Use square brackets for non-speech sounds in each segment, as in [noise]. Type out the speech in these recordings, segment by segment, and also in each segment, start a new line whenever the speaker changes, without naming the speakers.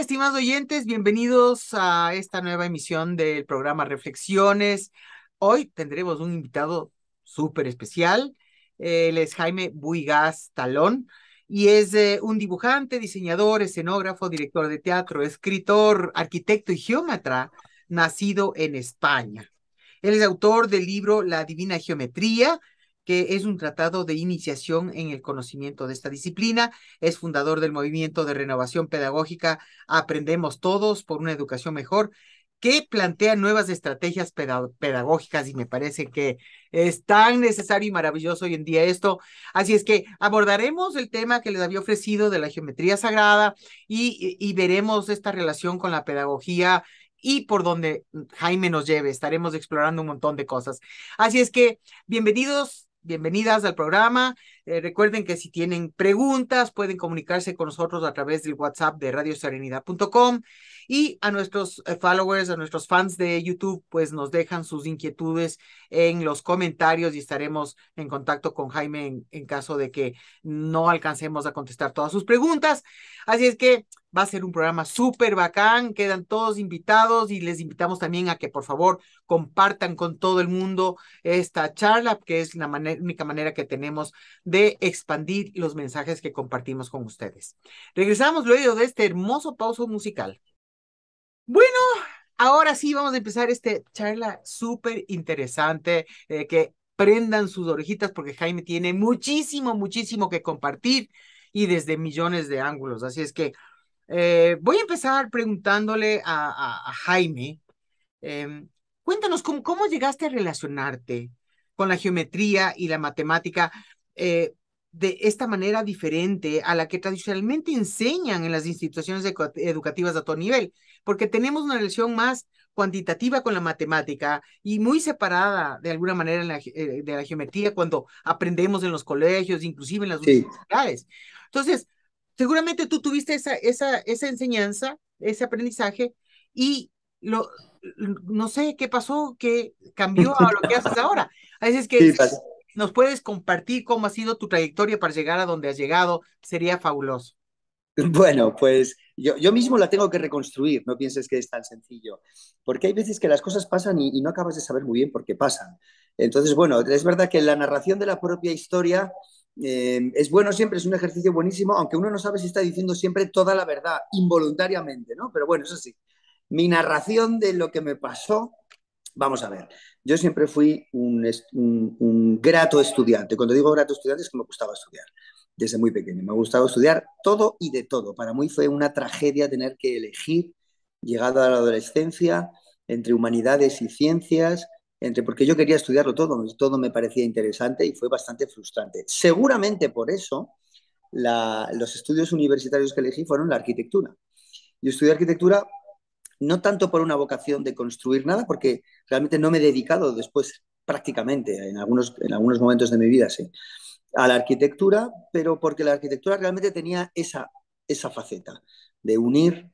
estimados oyentes? Bienvenidos a esta nueva emisión del programa Reflexiones. Hoy tendremos un invitado súper especial. Él es Jaime Buigas Talón y es eh, un dibujante, diseñador, escenógrafo, director de teatro, escritor, arquitecto y geómetra, nacido en España. Él es autor del libro La Divina Geometría, que es un tratado de iniciación en el conocimiento de esta disciplina. Es fundador del movimiento de renovación pedagógica Aprendemos Todos por una educación mejor, que plantea nuevas estrategias pedagógicas y me parece que es tan necesario y maravilloso hoy en día esto. Así es que abordaremos el tema que les había ofrecido de la geometría sagrada y, y veremos esta relación con la pedagogía y por donde Jaime nos lleve. Estaremos explorando un montón de cosas. Así es que bienvenidos bienvenidas al programa. Eh, recuerden que si tienen preguntas, pueden comunicarse con nosotros a través del WhatsApp de radioserenidad.com y a nuestros eh, followers, a nuestros fans de YouTube, pues nos dejan sus inquietudes en los comentarios y estaremos en contacto con Jaime en, caso de que no alcancemos a contestar todas sus preguntas. Así es que va a ser un programa súper bacán, quedan todos invitados y les invitamos también a que por favor compartan con todo el mundo esta charla, que es la única manera que tenemos de de expandir los mensajes que compartimos con ustedes. Regresamos luego de este hermoso pauso musical. Bueno, ahora sí vamos a empezar esta charla súper interesante eh, que prendan sus orejitas porque Jaime tiene muchísimo, muchísimo que compartir y desde millones de ángulos. Así es que eh, voy a empezar preguntándole a, Jaime, em, cuéntanos ¿cómo, llegaste a relacionarte con la geometría y la matemática, eh, de esta manera diferente a la que tradicionalmente enseñan en las instituciones educativas a todo nivel, porque tenemos una relación más cuantitativa con la matemática y muy separada de alguna manera eh, de la geometría cuando aprendemos en los colegios, inclusive en las universidades. Entonces, seguramente tú tuviste esa, esa, esa enseñanza, ese aprendizaje y lo, no sé qué pasó que cambió a lo que haces ahora. a veces que nos puedes compartir cómo ha sido tu trayectoria para llegar a donde has llegado, sería fabuloso.
Bueno, pues yo,
mismo la tengo que reconstruir, no pienses que es tan
sencillo, porque hay veces que las cosas pasan y, no acabas de saber muy bien por qué pasan. Entonces, bueno, es verdad que la narración de la propia historia eh, es bueno siempre, es un ejercicio buenísimo, aunque uno no sabe si está diciendo siempre toda la verdad, involuntariamente, ¿no? Pero bueno, eso sí, mi narración de lo que me pasó, vamos a ver, yo siempre fui un, grato estudiante. Cuando digo grato estudiante es que me gustaba estudiar desde muy pequeño. Me ha gustado estudiar todo y de todo. Para mí fue una tragedia tener que elegir, llegado a la adolescencia, entre humanidades y ciencias, entre porque yo quería estudiarlo todo, todo me parecía interesante y fue bastante frustrante. Seguramente por eso los estudios universitarios que elegí fueron la arquitectura. Yo estudié arquitectura no tanto por una vocación de construir nada, porque realmente no me he dedicado después prácticamente, en algunos, en algunos momentos de mi vida, sí, a la arquitectura, pero porque la arquitectura realmente tenía esa, esa faceta de unir,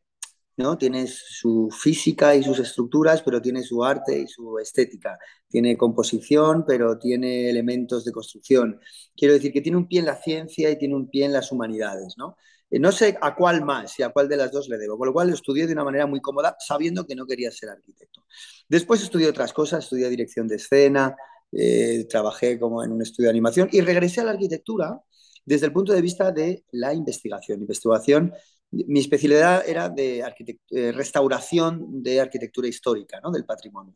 ¿no? Tiene su física y sus estructuras, pero tiene su arte y su estética, tiene composición, pero tiene elementos de construcción. Quiero decir que tiene un pie en la ciencia y tiene un pie en las humanidades, ¿no? Eh, no sé a cuál más y a cuál de las dos le debo, con lo cual estudié de una manera muy cómoda, sabiendo que no quería ser arquitecto. Después estudié otras cosas, estudié dirección de escena, eh, trabajé como en un estudio de animación y regresé a la arquitectura desde el punto de vista de la investigación. Investigación, mi especialidad era de eh, restauración de arquitectura histórica, ¿no? del patrimonio.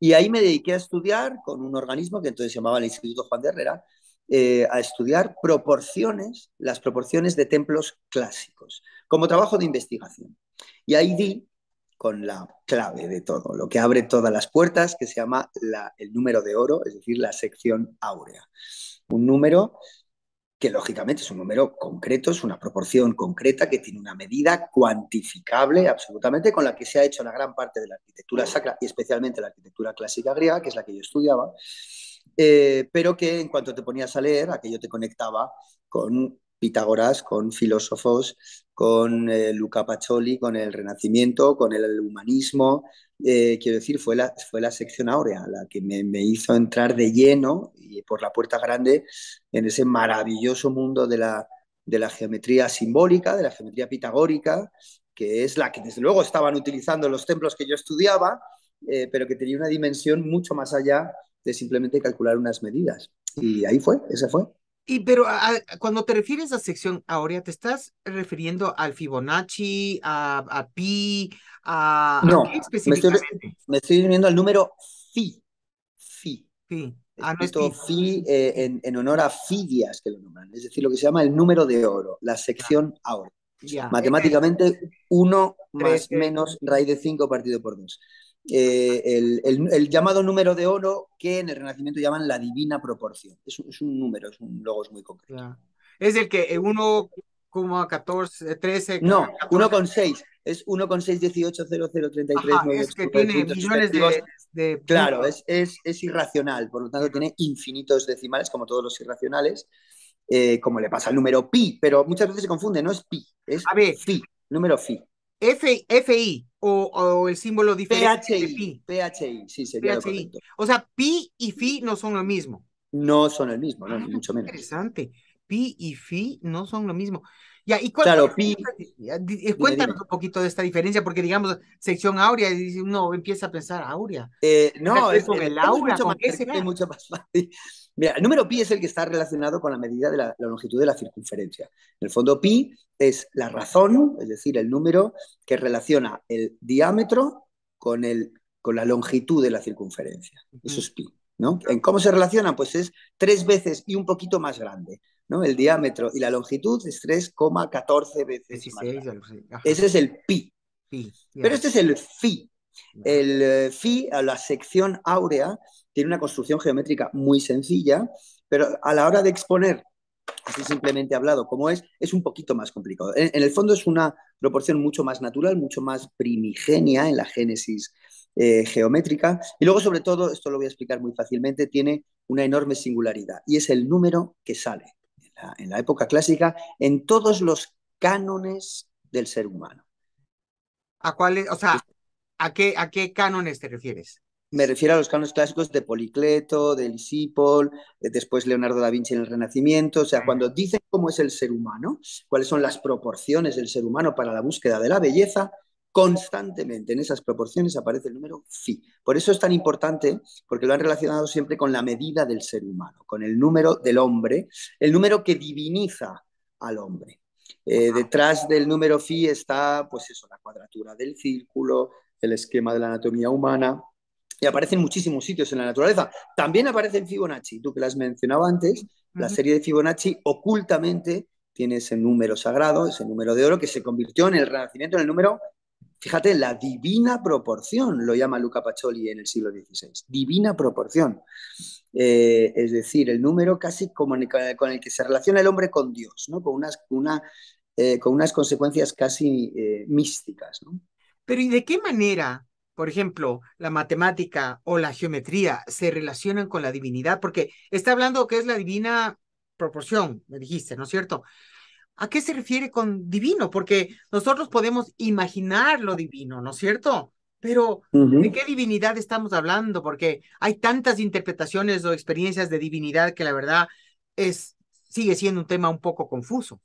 Y ahí me dediqué a estudiar con un organismo que entonces se llamaba el Instituto Juan de Herrera, eh, a estudiar proporciones, las proporciones de templos clásicos, como trabajo de investigación. Y ahí di con la clave de todo, lo que abre todas las puertas, que se llama el número de oro, es decir, la sección áurea. Un número que lógicamente es un número concreto, es una proporción concreta que tiene una medida cuantificable absolutamente con la que se ha hecho una gran parte de la arquitectura sacra y especialmente la arquitectura clásica griega, que es la que yo estudiaba, eh, pero que en cuanto te ponías a leer, aquello te conectaba con Pitágoras, con filósofos, con eh, Luca Pacioli, con el Renacimiento, con el humanismo. Eh, quiero decir, fue la, fue la sección áurea la que me, hizo entrar de lleno y por la puerta grande en ese maravilloso mundo de la, de la geometría simbólica, de la geometría pitagórica, que es la que desde luego estaban utilizando los templos que yo estudiaba, pero que tenía una dimensión mucho más allá de simplemente calcular unas medidas. Y ahí fue, esa fue.
Y pero cuando te refieres a sección ahora, ¿te estás refiriendo al Fibonacci, a, pi, a... No, Me, estoy, uniendo al número phi. Phi. Ah, phi.
Ah, eh, Phi en, honor a Fidias, que lo nombran, es decir, lo que se llama el número de oro, la sección áurea. Eh, Matemáticamente, 1 más eh, menos raíz de 5 partido por 2. Eh, el, llamado número de oro que en el Renacimiento llaman la divina proporción. Es, un número, es un logos muy concreto. Es el que 1,14, eh, 13. Eh, no, 1,6. Es 1,6180033. Es que tiene millones
de, Claro,
es, irracional, por lo tanto tiene infinitos decimales, como todos los irracionales, como le pasa al número pi,
pero muchas veces se confunde, no es pi, es phi número fi. F, FI o, el símbolo diferente. PHI, PHI, sí, sería PHI. O sea, pi y fi no son lo mismo. No son el mismo, no, ah, mucho menos. Interesante. Pi y fi no son lo mismo. Ya, y claro, pi, eh, cuéntanos un poquito de esta diferencia, porque digamos, sección áurea, uno empieza a pensar áurea.
Eh, no, es, con eh, el, es
mucho más fácil.
Mira, el número pi es el que está relacionado con la medida de la, longitud de la circunferencia. En el fondo, pi es la razón, es decir, el número que relaciona el diámetro con, el, con la longitud de la circunferencia. Eso es pi. ¿no? ¿En cómo se relaciona? Pues es tres veces y un poquito más grande. ¿no? El diámetro y la longitud es 3,14 veces.
más más Ese es el pi. Pero este es
el phi. El eh, phi, a la sección áurea, tiene una construcción geométrica muy sencilla, pero a la hora de exponer, así simplemente hablado, como es, es un poquito más complicado. En, el fondo es una proporción mucho más natural, mucho más primigenia en la génesis eh, geométrica. Y luego, sobre todo, esto lo voy a explicar muy fácilmente, tiene una enorme singularidad y es el número que sale en la, época clásica en todos los cánones del ser humano. ¿A o sea,
a qué, a qué cánones te refieres? Me refiero a los canos clásicos de Policleto,
de Lisípol, eh, después Leonardo da Vinci en el Renacimiento. O sea, cuando dicen cómo es el ser humano, cuáles son las proporciones del ser humano para la búsqueda de la belleza, constantemente en esas proporciones aparece el número phi. Por eso es tan importante, porque lo han relacionado siempre con la medida del ser humano, con el número del hombre, el número que diviniza al hombre. Eh, detrás del número phi está, pues eso, la cuadratura del círculo, el esquema de la anatomía humana, y aparece en muchísimos sitios en la naturaleza. También aparece en Fibonacci, tú que las mencionaba antes, la serie de Fibonacci ocultamente tiene ese número sagrado, ese número de oro que se convirtió en el Renacimiento en el número, fíjate, la divina proporción, lo llama Luca Pacioli en el siglo XVI, divina proporción. Eh, es decir, el número casi con el que se relaciona el hombre con Dios, ¿no? con, unas, una, eh, con unas consecuencias casi eh, místicas.
Pero ¿y de qué manera por ejemplo, la matemática o la geometría se relacionan con la divinidad, porque está hablando que es la divina proporción, me dijiste, ¿no es cierto? ¿A qué se refiere con divino? Porque nosotros podemos imaginar lo divino, ¿no es cierto? Pero ¿de qué divinidad estamos hablando? Porque hay tantas interpretaciones o experiencias de divinidad que la verdad es sigue siendo un tema un poco confuso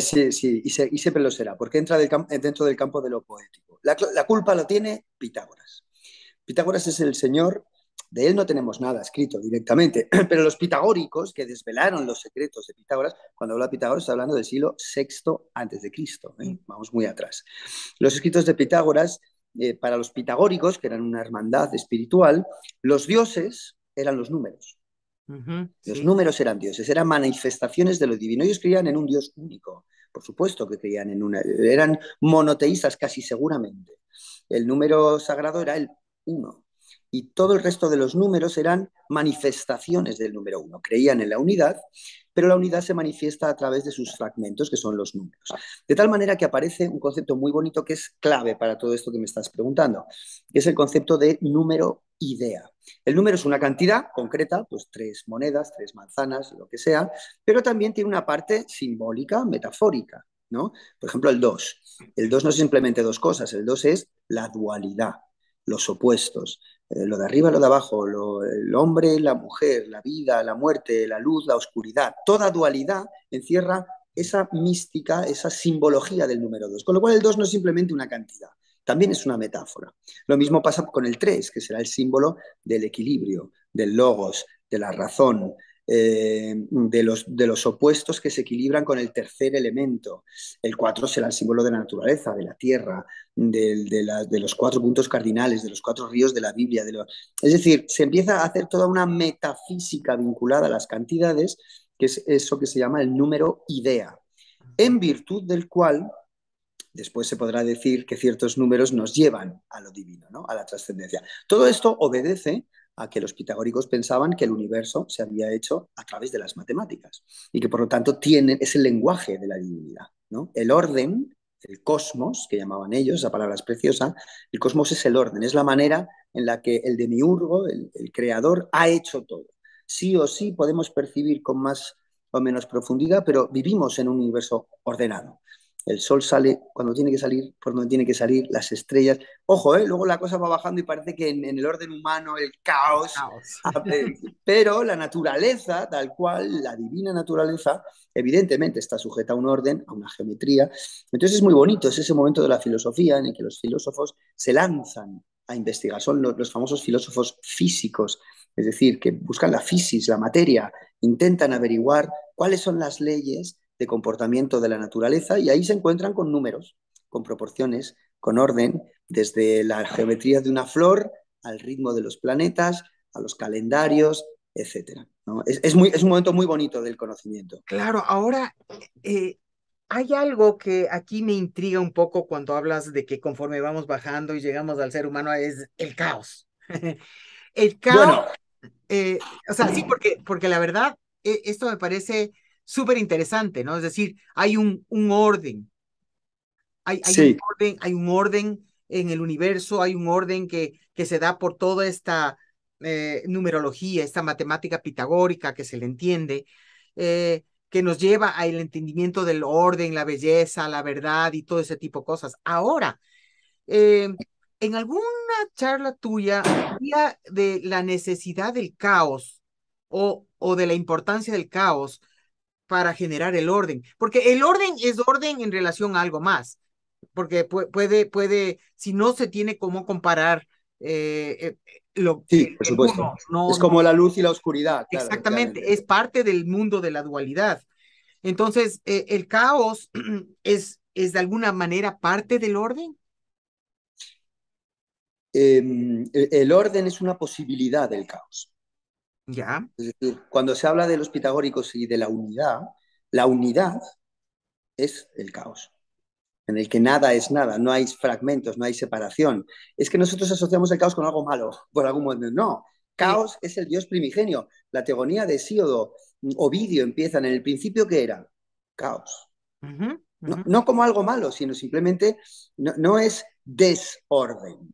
sí, sí, y, se, y, siempre lo será, porque entra eh, dentro del campo de lo poético. La, culpa lo tiene Pitágoras. Pitágoras es el señor, de él no tenemos nada escrito directamente, [clears throat] pero los pitagóricos que desvelaron los secretos de Pitágoras, cuando habla Pitágoras está hablando del siglo VI antes de Cristo, ¿eh? mm. vamos muy atrás. Los escritos de Pitágoras, eh, para los pitagóricos, que eran una hermandad espiritual, los dioses eran los números los números eran dioses, eran manifestaciones de lo divino. Ellos creían en un dios único, por supuesto que creían en una. Eran monoteístas casi seguramente. El número sagrado era el uno. Y todo el resto de los números eran manifestaciones del número uno. Creían en la unidad, pero la unidad se manifiesta a través de sus fragmentos, que son los números. De tal manera que aparece un concepto muy bonito que es clave para todo esto que me estás preguntando, que es el concepto de número idea. El número es una cantidad concreta, pues tres monedas, tres manzanas, lo que sea, pero también tiene una parte simbólica, metafórica, ¿no? Por ejemplo, el 2. El 2 no es simplemente dos cosas, el 2 es la dualidad, los opuestos, eh, lo de arriba, lo de abajo, el hombre, la mujer, la vida, la muerte, la luz, la oscuridad. Toda dualidad encierra esa mística, esa simbología del número 2. Con lo cual el 2 no es simplemente una cantidad, también es una metáfora. Lo mismo pasa con el 3, que será el símbolo del equilibrio, del logos, de la razón, eh, de, los, de los opuestos que se equilibran con el tercer elemento. El 4 será el símbolo de la naturaleza, de la tierra, de, los cuatro puntos cardinales, de los cuatro ríos de la Biblia. De Es decir, se empieza a hacer toda una metafísica vinculada a las cantidades, que es eso que se llama el número idea, en virtud del cual después se podrá decir que ciertos números nos llevan a lo divino, ¿no? a la trascendencia. Todo esto obedece a que los pitagóricos pensaban que el universo se había hecho a través de las matemáticas y que por lo tanto tiene, es el lenguaje de la divinidad. El orden, el cosmos, que llamaban ellos, esa palabra es preciosa, el cosmos es el orden, es la manera en la que el demiurgo, el creador, ha hecho todo. Sí o sí podemos percibir con más o menos profundidad, pero vivimos en un universo ordenado el sol sale cuando tiene que salir, por donde tiene que salir, las estrellas. Ojo, ¿eh? luego la cosa va bajando y parece que en, el orden humano el caos, [laughs] pero la naturaleza, tal cual, la divina naturaleza, evidentemente está sujeta a un orden, a una geometría. Entonces es muy bonito, es ese momento de la filosofía en el que los filósofos se lanzan a investigar, son los, famosos filósofos físicos, es decir, que buscan la física, la materia, intentan averiguar cuáles son las leyes de comportamiento de la naturaleza y ahí se encuentran con números, con proporciones, con orden, desde la geometría de una flor al ritmo de los planetas, a los calendarios, etc. Es, muy, es, un momento muy bonito del conocimiento.
Claro, ahora eh, hay algo que aquí me intriga un poco cuando hablas de que conforme vamos bajando y llegamos al ser humano es el caos. [laughs] el caos. Eh, o sea, sí, porque, porque la verdad, eh, esto me parece súper interesante, ¿no? Es decir, hay un, un orden. Hay, hay un orden, en el universo, hay un orden que, que se da por toda esta eh, numerología, esta matemática pitagórica que se le entiende, eh, que nos lleva al entendimiento del orden, la belleza, la verdad y todo ese tipo de cosas. Ahora, eh, en alguna charla tuya había de la necesidad del caos o, o de la importancia del caos para generar el orden, porque el orden es orden en relación a algo más, porque puede, puede, si no se tiene cómo comparar eh, eh, lo que... Sí, por supuesto. es como la luz y la oscuridad. exactamente, es parte del mundo de la dualidad. Entonces, eh, el caos [clears throat] es, es de alguna manera parte del orden.
Em, el orden es una posibilidad del caos. Es decir, cuando se habla de los pitagóricos y de la unidad, la unidad es el caos, en el que nada es nada, no hay fragmentos, no hay separación. Es que nosotros asociamos el caos con algo malo, [laughs] por algún momento. No, caos es el dios primigenio. La teogonía de Síodo, Ovidio empiezan en el principio que era caos. No, como algo malo, sino simplemente no es desorden.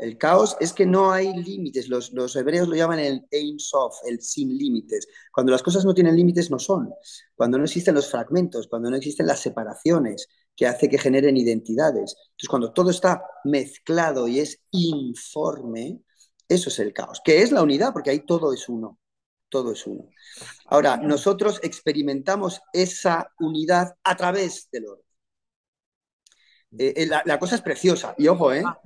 El caos es que no hay límites, los, hebreos lo llaman el Ein Sof, el sin límites. Cuando las cosas no tienen límites no son, cuando no existen los fragmentos, cuando no existen las separaciones que hace que generen identidades. Entonces, cuando todo está mezclado y es informe, eso es el caos, que es la unidad, porque ahí todo es uno, todo es uno. Ahora, nosotros experimentamos esa unidad a través del oro. Eh, eh, la, cosa es preciosa. Y ojo, ¿eh? Ah.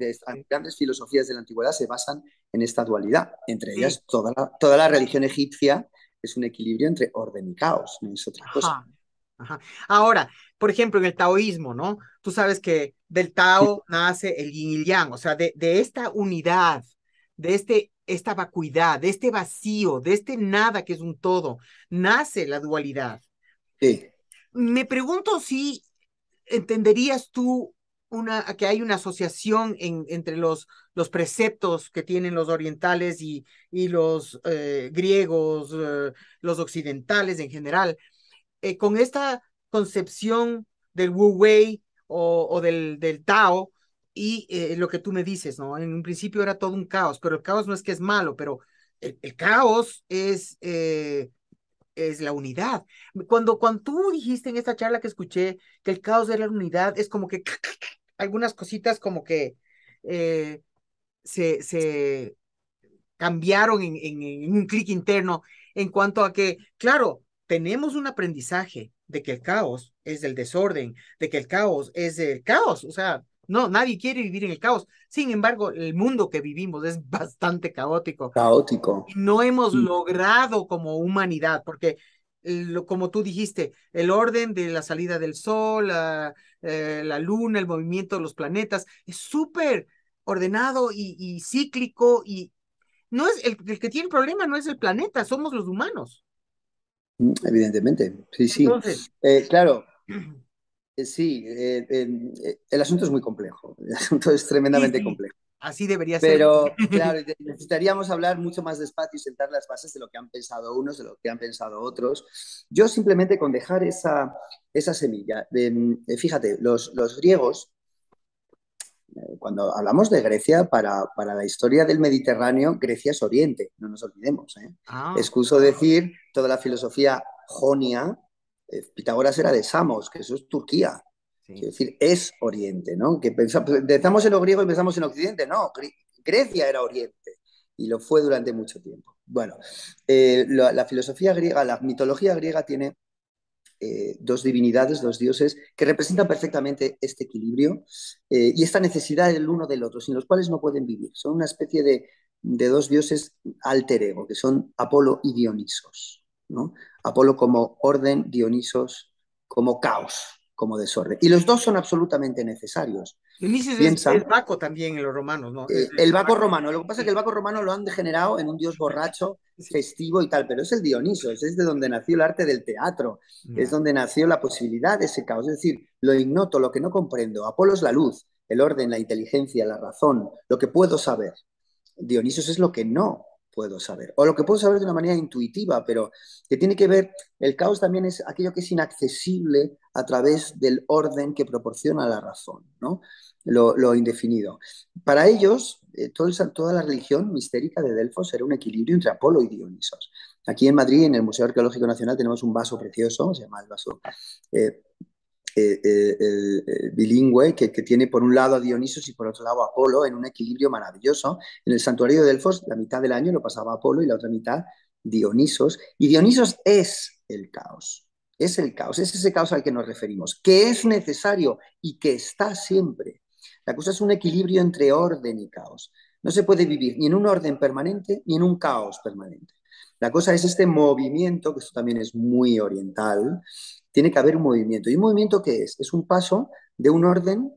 grandes filosofías de la antigüedad se basan en esta dualidad. Entre ellas, toda la, toda la religión egipcia es un equilibrio entre orden y caos, no es otra cosa.
Ahora, por ejemplo, en el taoísmo, ¿no? Tú sabes que del Tao nace el yin y el yang, o sea, de, esta unidad, de este, esta vacuidad, de este vacío, de este nada que es un todo, nace la dualidad. Me pregunto si entenderías tú una, que hay una asociación en, entre los, los preceptos que tienen los orientales y, y los eh, griegos, eh, los occidentales en general, eh, con esta concepción del Wu Wei o, del, del Tao y lo que tú me dices, ¿no? En un principio era todo un caos, pero el caos no es que es malo, pero el, caos es es la unidad. Cuando, cuando tú dijiste en esta charla que escuché que el caos era la unidad, es como que algunas cositas como que eh, se, se, cambiaron en, un clic interno en cuanto a que, claro, tenemos un aprendizaje de que el caos es del desorden, de que el caos es el caos, o sea, no, nadie quiere vivir en el caos. Sin embargo, el mundo que vivimos es [laughs] bastante caótico.
Caótico.
No hemos logrado como humanidad, porque como tú dijiste, el orden de la salida del sol, la, eh, luna, el movimiento de los planetas, es súper ordenado y, cíclico y no es el, que tiene el problema no es el planeta, somos los humanos.
Mm, evidentemente, sí, sí. Entonces, eh, claro, [clears throat] eh, sí, el asunto es muy complejo, el asunto es tremendamente complejo. Así debería ser. Pero claro, necesitaríamos hablar mucho más despacio y sentar las bases de lo que han pensado unos, de lo que han pensado otros. Yo simplemente con dejar esa, semilla, eh, fíjate, los, griegos, eh, cuando hablamos de Grecia, para, la historia del Mediterráneo, Grecia es Oriente, no nos olvidemos. Excuso ¿eh? ah. decir toda la filosofía jonia, Pitágoras era de Samos, que eso es Turquía. Es decir, es Oriente, ¿no? Que pensamos, pues, en lo griego y pensamos en Occidente, no, Grecia era Oriente y lo fue durante mucho tiempo. Bueno, eh, la, filosofía griega, la mitología griega tiene eh, dos divinidades, dos dioses, que representan perfectamente este equilibrio eh, y esta necesidad del uno del otro, sin los cuales no pueden vivir. Son una especie de, de dos dioses alter ego, que son Apolo y Dionisos. ¿no? Apolo como orden, Dionisos como caos, como desorden. Y los dos son absolutamente necesarios.
el Baco también en los romanos, ¿no?
Eh, el Baco romano. Lo que pasa es que el Baco romano lo han degenerado en un dios borracho, festivo y tal, pero es el Dioniso, es de donde nació el arte del teatro, es donde nació la posibilidad de ese caos. Es decir, lo ignoto, lo que no comprendo. Apolo es la luz, el orden, la inteligencia, la razón, lo que puedo saber. Dionisos es lo que no puedo saber. O lo que puedo saber de una manera intuitiva, pero que tiene que ver, el caos también es aquello que es inaccesible a través del orden que proporciona la razón, ¿no? Lo, indefinido. Para ellos, eh, toda la religión mistérica de Delfos era un equilibrio entre Apolo y Dionisos. Aquí en Madrid, en el Museo Arqueológico Nacional, tenemos un vaso precioso, se llama el vaso eh, eh, eh, eh, bilingüe que, tiene por un lado a Dionisos y por otro lado a Apolo en un equilibrio maravilloso. En el santuario de Delfos la mitad del año lo pasaba Apolo y la otra mitad Dionisos. Y Dionisos es el caos, es el caos, es ese caos al que nos referimos, que es necesario y que está siempre. La cosa es un equilibrio entre orden y caos. No se puede vivir ni en un orden permanente ni en un caos permanente. La cosa es este movimiento, que esto también es muy oriental, tiene que haber un movimiento. ¿Y un movimiento qué es? Es un paso de un orden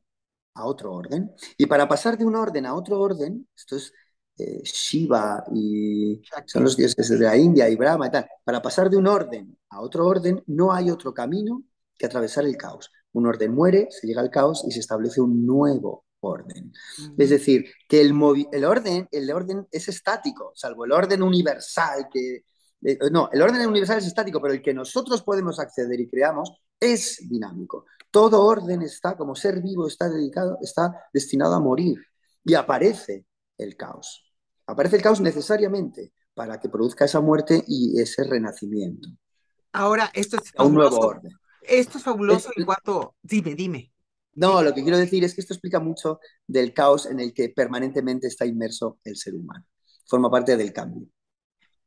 a otro orden. Y para pasar de un orden a otro orden, esto es eh, Shiva y son los dioses de la India y Brahma y tal, para pasar de un orden a otro orden no hay otro camino que atravesar el caos. Un orden muere, se llega al caos y se establece un nuevo orden. Mm. Es decir, que el, el, orden, el orden es estático, salvo el orden universal que eh, eh, no, el orden universal es estático, pero el que nosotros podemos acceder y creamos es dinámico. Todo orden está, como ser vivo está dedicado, está destinado a morir y aparece el caos. Aparece el caos necesariamente para que produzca esa muerte y ese renacimiento.
Ahora, esto es Un nuevo orden. Esto es fabuloso en
cuanto... Dime, dime. No, lo que quiero decir es que esto explica mucho del caos en el que
permanentemente está inmerso el ser humano. Forma parte del cambio.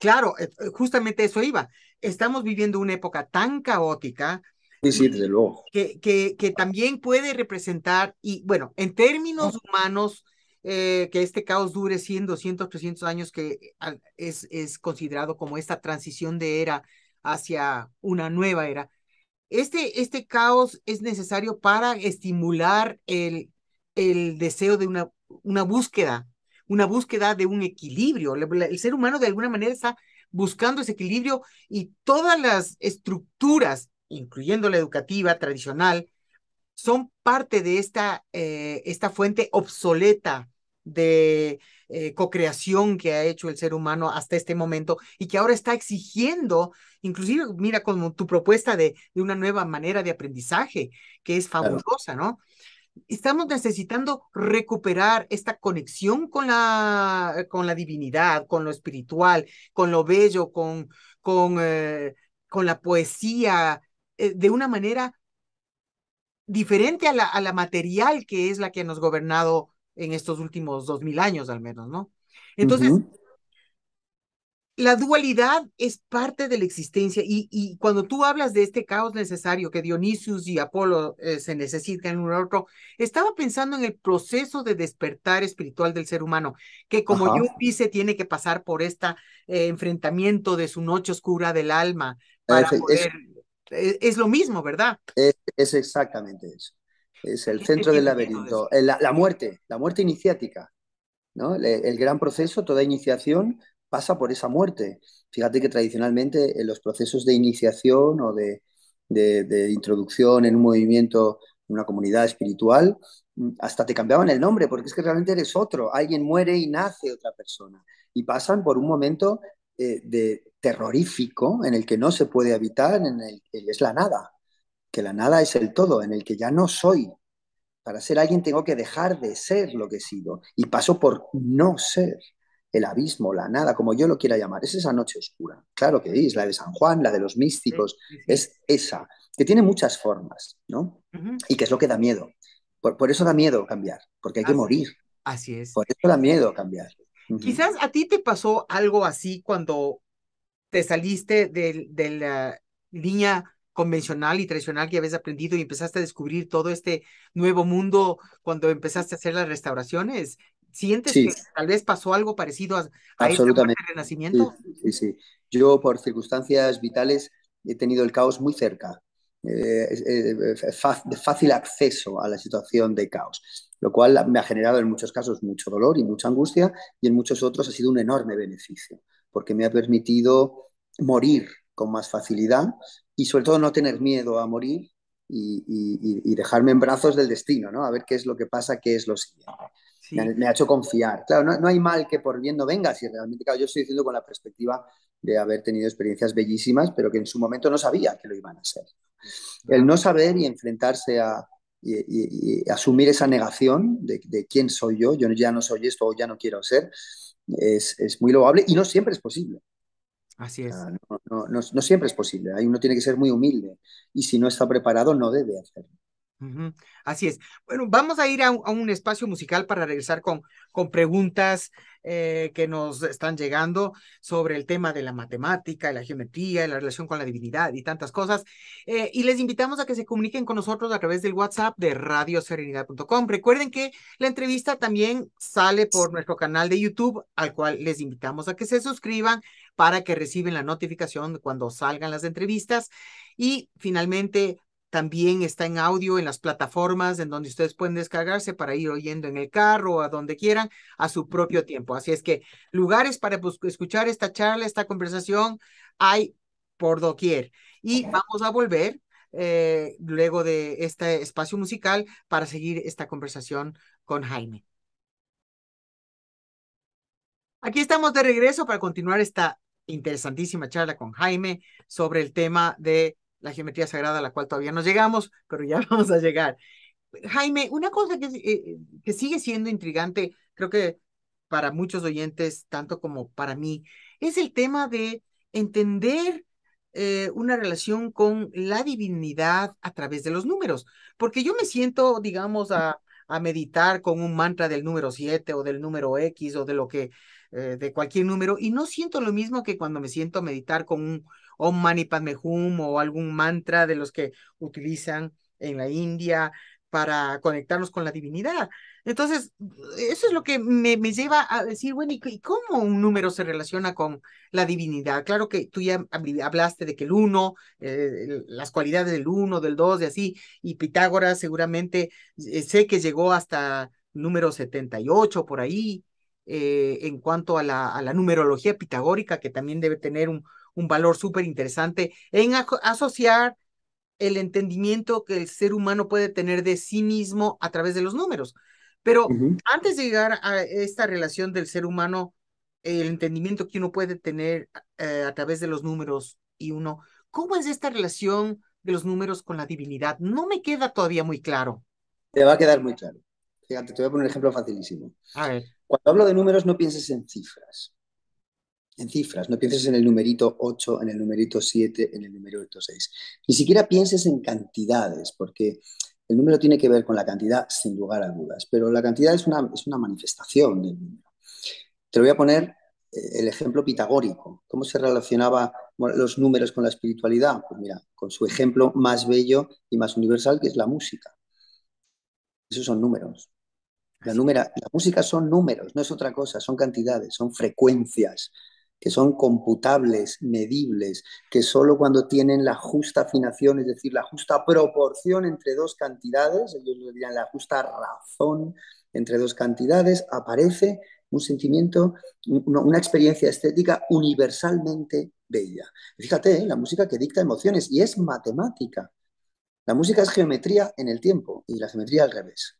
Claro, eh, eh, justamente eso iba. Estamos viviendo una época tan caótica. Que, también puede representar, y bueno, en términos humanos, eh, que este caos dure 100, 200, 300 años, que es, es considerado como esta transición de era hacia una nueva era. Este, este caos es necesario para estimular el, el deseo de una, una búsqueda una búsqueda de un equilibrio. El ser humano de alguna manera está buscando ese equilibrio y todas las estructuras, incluyendo la educativa tradicional, son parte de esta, eh, esta fuente obsoleta de co eh, cocreación que ha hecho el ser humano hasta este momento y que ahora está exigiendo, inclusive, mira, como tu propuesta de, de una nueva manera de aprendizaje, que es fabulosa, ¿no? Estamos necesitando recuperar esta conexión con la, con la divinidad, con lo espiritual, con lo bello, con, con, eh, con la poesía, eh, de una manera diferente a la, a la material que es la que nos ha gobernado en estos últimos dos mil años al menos, ¿no? Entonces, la dualidad es parte de la existencia y, cuando tú hablas de este caos necesario que Dionisius y Apolo eh, se necesitan uno al otro, estaba pensando en el proceso de despertar espiritual del ser humano, que como yo Jung dice, tiene que pasar por este enfrentamiento de su noche oscura del alma eh, es, lo mismo, ¿verdad?
Es, exactamente eso. Es el centro del laberinto. La, muerte, la muerte iniciática. ¿No? el, gran proceso, toda iniciación pasa por esa muerte. Fíjate que tradicionalmente en los procesos de iniciación o de, introducción en un movimiento, en una comunidad espiritual, mm, hasta te cambiaban el nombre, porque es que realmente eres otro. Alguien muere y nace otra persona. Y pasan por un momento eh, de terrorífico en el que no se puede habitar, en el que es la nada, que la nada es el todo, en el que ya no soy. Para ser alguien tengo que dejar de ser lo que he sido y paso por no ser el abismo, la nada, como yo lo quiera llamar, es esa noche oscura. Claro que es, la de San Juan, la de los místicos, es esa, que tiene muchas formas, ¿no? Y que es lo que da miedo. Por, eso da miedo cambiar, porque hay que morir. Así es. Por eso da miedo cambiar.
Quizás a ti te pasó algo así cuando te saliste de, de la línea convencional y tradicional que habías aprendido y empezaste a descubrir todo este nuevo mundo cuando empezaste a hacer las restauraciones. ¿Sientes que tal vez pasó algo parecido a, a este renacimiento?
Sí, sí, Yo, por circunstancias vitales, he tenido el caos muy cerca, eh, eh, de fácil acceso a la situación de caos, lo cual me ha generado en muchos casos mucho dolor y mucha angustia, y en muchos otros ha sido un enorme beneficio, porque me ha permitido morir con más facilidad y sobre todo no tener miedo a morir y, y dejarme en brazos del destino, ¿no? A ver qué es lo que pasa, qué es lo siguiente me, ha hecho confiar. Claro, no, hay mal que por bien no venga, si realmente, claro, yo estoy diciendo con la perspectiva de haber tenido experiencias bellísimas, pero que en su momento no sabía que lo iban a ser. El no saber y enfrentarse a, y, asumir esa negación de, quién soy yo, yo ya no soy esto o ya no quiero ser, es, muy loable y no siempre es posible. Así es. No, siempre es posible, uno tiene que ser muy humilde y si no está preparado no debe hacerlo.
Así es. Bueno, vamos a ir a, un espacio musical para regresar con, con preguntas eh, que nos están llegando sobre el tema de la matemática, y la geometría, y la relación con la divinidad y tantas cosas. Eh, y les invitamos a que se comuniquen con nosotros a través del WhatsApp de radioserenidad.com. Recuerden que la entrevista también sale por nuestro canal de YouTube, al cual les invitamos a que se suscriban para que reciben la notificación cuando salgan las entrevistas. Y finalmente, también está en audio en las plataformas en donde ustedes pueden descargarse para ir oyendo en el carro o a donde quieran a su propio tiempo. Así es que lugares para pues, escuchar esta charla, esta conversación, hay por doquier. Y vamos a volver eh, luego de este espacio musical para seguir esta conversación con Jaime. Aquí estamos de regreso para continuar esta interesantísima charla con Jaime sobre el tema de la geometría sagrada a la cual todavía no llegamos, pero ya [laughs] vamos a llegar. Jaime, una cosa que, eh, que sigue siendo intrigante, creo que para muchos oyentes, tanto como para mí, es el tema de entender eh, una relación con la divinidad a través de los números, porque yo me siento, digamos, a, a meditar con un mantra del número 7 o del número X o de lo que, eh, de cualquier número, y no siento lo mismo que cuando me siento a meditar con un Om Mani Padme Hum o algún mantra de los que utilizan en la India, para conectarnos con la divinidad. Entonces, eso es lo que me, lleva a decir, bueno, ¿y cómo un número se relaciona con la divinidad? Claro que tú ya hablaste de que el uno, eh, las cualidades del uno, del dos, y así, y Pitágoras seguramente eh, sé que llegó hasta número 78 por ahí, eh, en cuanto a la, la numerología pitagórica, que también debe tener un, un valor súper interesante en asociar el entendimiento que el ser humano puede tener de sí mismo a través de los números. Pero antes de llegar a esta relación del ser humano, el entendimiento que uno puede tener eh, a través de los números y uno, ¿cómo es esta relación de los números con la divinidad? No me queda todavía muy claro. Te va a quedar muy claro. Fíjate, te voy a
poner un ejemplo facilísimo.
Cuando
hablo de números no pienses en cifras en cifras, no pienses en el numerito 8, en el numerito 7, en el numerito 6. Ni siquiera pienses en cantidades, porque el número tiene que ver con la cantidad sin lugar a dudas, pero la cantidad es una, es una manifestación del número. Te voy a poner eh, el ejemplo pitagórico. ¿Cómo se relacionaba los números con la espiritualidad? Pues mira, con su ejemplo más bello y más universal, que es la música. Esos son números. La, la música son números, no es otra cosa, son cantidades, son frecuencias que son computables, medibles, que solo cuando tienen la justa afinación, es decir, la justa proporción entre dos cantidades, ellos lo dirían la justa razón entre dos cantidades, aparece un sentimiento, una experiencia estética universalmente bella. Fíjate, ¿eh? la música que dicta emociones y es matemática. La música es geometría en el tiempo y la geometría al revés.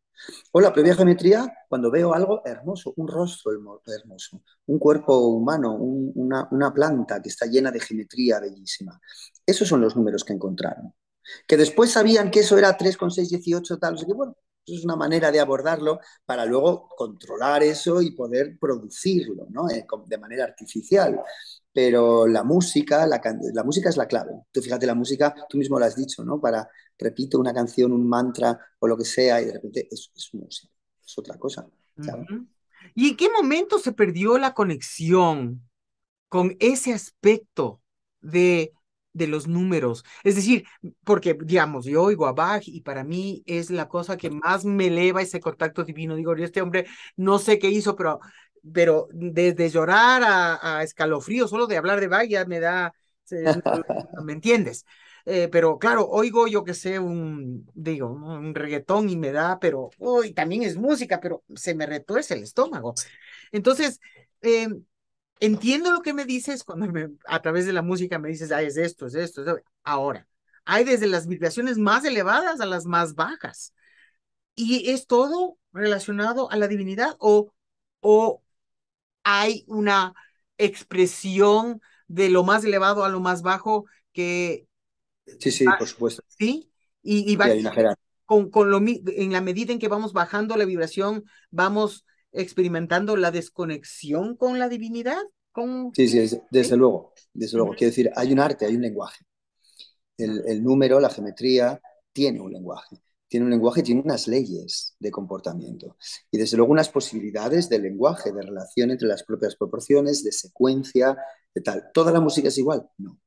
O la geometría, cuando veo algo hermoso, un rostro hermoso, un cuerpo humano, una, planta que está llena de geometría bellísima. Esos son los números que encontraron. Que después sabían que eso era 3,618 tal, o que bueno, eso es una manera de abordarlo para luego controlar eso y poder producirlo ¿no? Eh, de manera artificial. Pero la música, la, la música es la clave. Tú fíjate, la música, tú mismo lo has dicho, ¿no? Para, repito una canción, un mantra o lo que sea, y de repente es, música, es otra cosa.
¿Y en qué momento se perdió la conexión con ese aspecto de, de los números? Es decir, porque, digamos, yo oigo a Bach y para mí es la cosa que más me eleva ese contacto divino. Digo, yo este hombre no sé qué hizo, pero, pero desde llorar a, a escalofrío, solo de hablar de Bach ya me da... [laughs] ¿Me entiendes? Eh, pero claro, oigo yo que sé un, digo, un reggaetón y me da, pero, uy, también es música, pero se me retuerce el estómago. Entonces, eh, entiendo lo que me dices cuando a través de la música me dices, ah, es esto, es esto, es esto. Ahora, hay desde las vibraciones más elevadas a las más bajas. Y es todo relacionado a la divinidad o, o hay una expresión de lo más elevado a lo más bajo que Sí, sí, por supuesto. Sí, y, con, en la medida en que vamos bajando la vibración, vamos experimentando la desconexión con la divinidad.
Sí, sí, desde luego, desde luego. Quiero decir, hay un arte, hay un lenguaje. El, el número, la geometría, tiene un lenguaje. Tiene un lenguaje, tiene unas leyes de comportamiento. Y desde luego unas posibilidades de lenguaje, de relación entre las propias proporciones, de secuencia, de tal. ¿Toda la música es igual? No.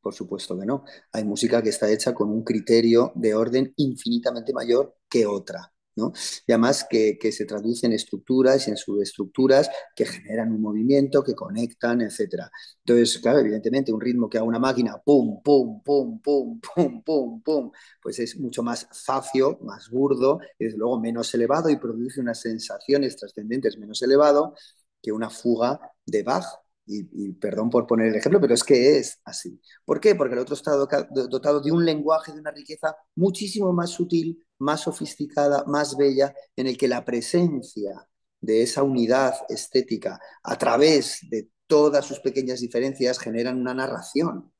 Por supuesto que no. Hay música que está hecha con un criterio de orden infinitamente mayor que otra. ¿no? Y además que, se traduce en estructuras y en subestructuras que generan un movimiento, que conectan, etc. Entonces, claro, evidentemente un ritmo que a una máquina, pum, pum, pum, pum, pum, pum, pum, pues es mucho más zafio, más burdo, es luego menos elevado y produce unas sensaciones trascendentes menos elevado que una fuga de Bach y, perdón por poner el ejemplo, pero es que es así. ¿Por qué? Porque el otro está dotado de un lenguaje, de una riqueza muchísimo más sutil, más sofisticada, más bella, en el que la presencia de esa unidad estética a través de todas sus pequeñas diferencias generan una narración,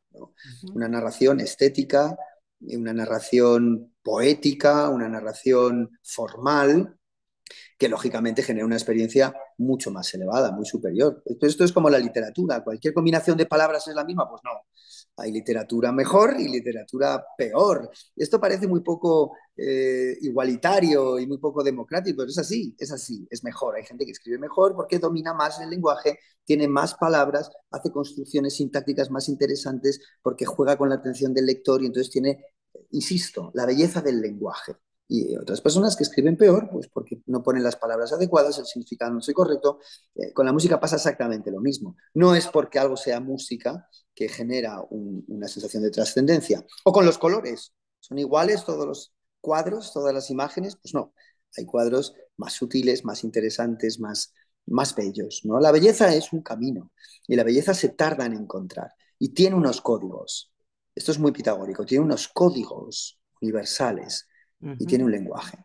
una narración estética, una narración poética, una narración formal, que lógicamente genera una experiencia mucho más elevada, muy superior. Esto, es como la literatura, cualquier combinación de palabras es la misma, pues no. Hay literatura mejor y literatura peor. Esto parece muy poco eh, igualitario y muy poco democrático, pero es así, es así, es mejor. Hay gente que escribe mejor porque domina más el lenguaje, tiene más palabras, hace construcciones sintácticas más interesantes porque juega con la atención del lector y entonces tiene, insisto, la belleza del lenguaje. Y otras personas que escriben peor, pues porque no ponen las palabras adecuadas, el significado no es correcto. Eh, con la música pasa exactamente lo mismo. No es porque algo sea música que genera una sensación de trascendencia. O con los colores. ¿Son iguales todos los cuadros, todas las imágenes? Pues no. Hay cuadros más sutiles, más interesantes, más, más bellos. ¿no? La belleza es un camino y la belleza se tarda en encontrar y tiene unos códigos. Esto es muy pitagórico, tiene unos códigos universales y tiene un lenguaje.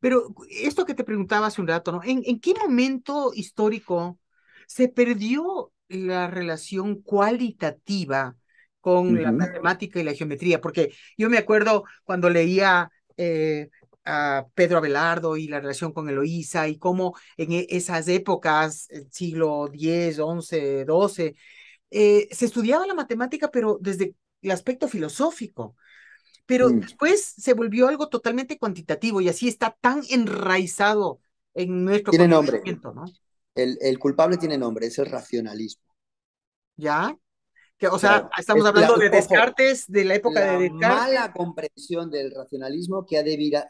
Pero esto que te preguntaba hace un rato, ¿no? ¿En, qué momento histórico se perdió la relación cualitativa con la matemática y la geometría? Porque yo me acuerdo cuando leía eh, a Pedro Abelardo y la relación con Eloísa y cómo en e, esas épocas, el siglo X, XI, XII, se estudiaba la matemática, pero desde el aspecto filosófico pero mm. después se volvió algo totalmente cuantitativo y así está tan enraizado en nuestro tiene nombre. ¿no?
El, culpable tiene nombre, es el racionalismo.
¿Ya? Que, o sea, estamos hablando de Descartes,
de la época de Descartes. mala comprensión del racionalismo que ha,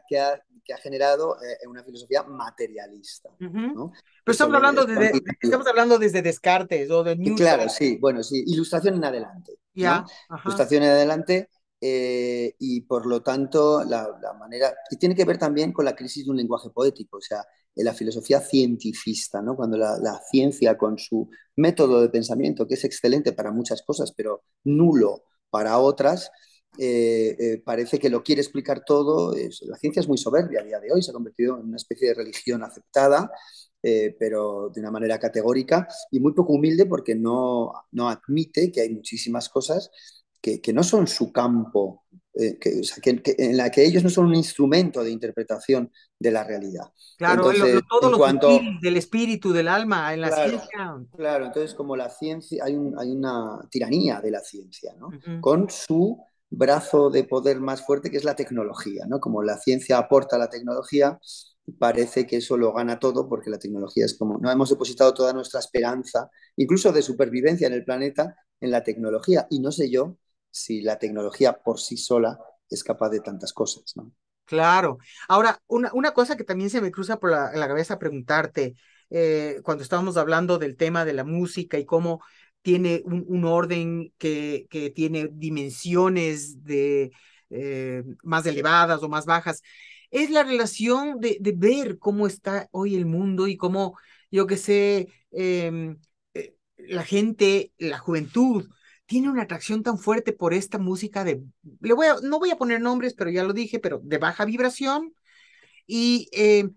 que ha, generado eh, una filosofía materialista.
¿no? Pero estamos hablando, de, estamos hablando desde Descartes o de Newton. Claro, sí, bueno, sí, ilustración en adelante.
Ya. Ilustración en adelante eh, y por lo tanto la, manera... Y tiene que ver también con la crisis de un lenguaje poético, o sea, en la filosofía cientifista, ¿no? cuando la, ciencia con su método de pensamiento, que es excelente para muchas cosas, pero nulo para otras, eh, eh, parece que lo quiere explicar todo. la ciencia es muy soberbia a día de hoy, se ha convertido en una especie de religión aceptada, pero de una manera categórica y muy poco humilde porque no, no admite que hay muchísimas cosas que, no son su campo, eh, que, en la que ellos no son un instrumento de interpretación de la realidad. Claro, entonces, todo lo que
del espíritu, del alma, en la ciencia.
Claro, entonces como la ciencia, hay, hay una tiranía de la ciencia, ¿no? Con su brazo de poder más fuerte que es la tecnología, ¿no? Como la ciencia aporta la tecnología, parece que eso lo gana todo porque la tecnología es como, no hemos depositado toda nuestra esperanza, incluso de supervivencia en el planeta, en la tecnología. Y no sé yo si la tecnología por sí sola es capaz de tantas cosas, ¿no?
Claro. Ahora, una, cosa que también se me cruza por la, cabeza preguntarte, eh, cuando estábamos hablando del tema de la música y cómo tiene un, orden que, que, tiene dimensiones de, eh, más elevadas o más bajas, es la relación de, ver cómo está hoy el mundo y cómo, yo que sé, em, eh, la gente, la juventud, tiene una atracción tan fuerte por esta música de, le voy no voy a poner nombres, pero ya lo dije, pero de baja vibración. Y eh,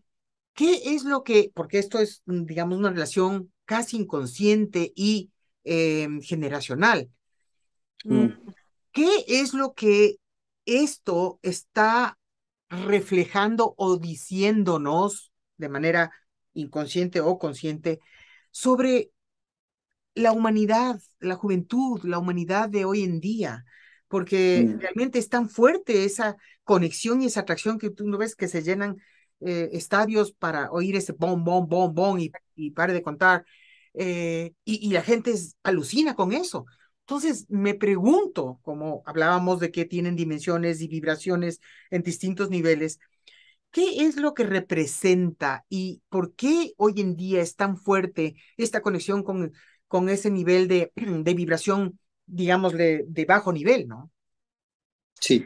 qué es lo que, porque esto es, mm, digamos, una relación casi inconsciente y eh, generacional. Mm. ¿Qué es lo que esto está reflejando o diciéndonos de manera inconsciente o consciente sobre la humanidad, la juventud, la humanidad de hoy en día, porque realmente es tan fuerte esa conexión y esa atracción que tú no ves que se llenan eh, estadios para oír ese bom, bom, bom, bom y, y pare de contar. Eh, y, la gente es, alucina con eso. Entonces, me pregunto, como hablábamos de que tienen dimensiones y vibraciones en distintos niveles, ¿qué es lo que representa y por qué hoy en día es tan fuerte esta conexión con con ese nivel de, [clears throat] vibración, digamos, de, bajo nivel, ¿no?
Sí.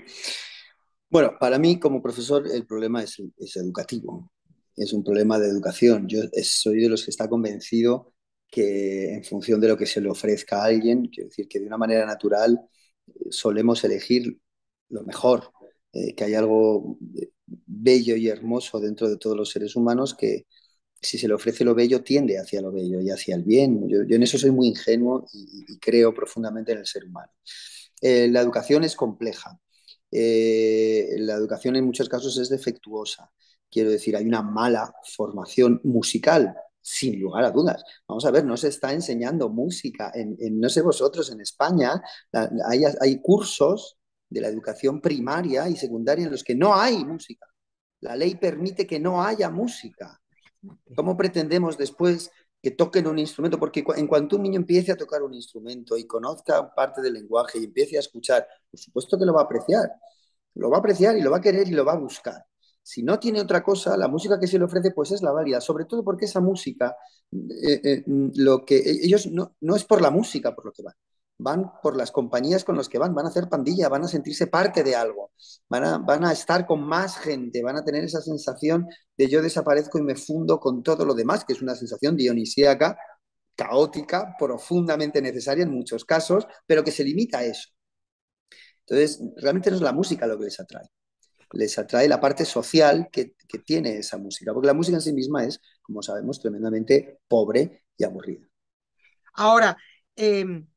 Bueno, para mí como profesor el problema es, educativo, es un problema de educación. Yo soy de los que está convencido que en función de lo que se le ofrezca a alguien, quiero decir que de una manera natural eh, solemos elegir lo mejor, eh, que hay algo eh, bello y hermoso dentro de todos los seres humanos que, si se le ofrece lo bello, tiende hacia lo bello y hacia el bien. Yo, en eso soy muy ingenuo y, creo profundamente en el ser humano. Eh, la educación es compleja. Eh, la educación en muchos casos es defectuosa. Quiero decir, hay una mala formación musical, sin lugar a dudas. Vamos a ver, no se está enseñando música. no sé vosotros, en España hay, hay cursos de la educación primaria y secundaria en los que no hay música. La ley permite que no haya música. ¿Cómo pretendemos después que toquen un instrumento? Porque en cuanto un niño empiece a tocar un instrumento y conozca parte del lenguaje y empiece a escuchar, por supuesto que lo va a apreciar. Lo va a apreciar y lo va a querer y lo va a buscar. Si no tiene otra cosa, la música que se le ofrece pues es la válida, sobre todo porque esa música, eh, eh, lo que ellos no, no es por la música por lo que van, van por las compañías con las que van, van a hacer pandilla, van a sentirse parte de algo, van a, estar con más gente, van a tener esa sensación de yo desaparezco y me fundo con todo lo demás, que es una sensación dionisíaca, caótica, profundamente necesaria en muchos casos, pero que se limita a eso. Entonces, realmente no es la música lo que les atrae, les atrae la parte social que, tiene esa música, porque la música en sí misma es, como sabemos, tremendamente pobre y aburrida.
Ahora, em,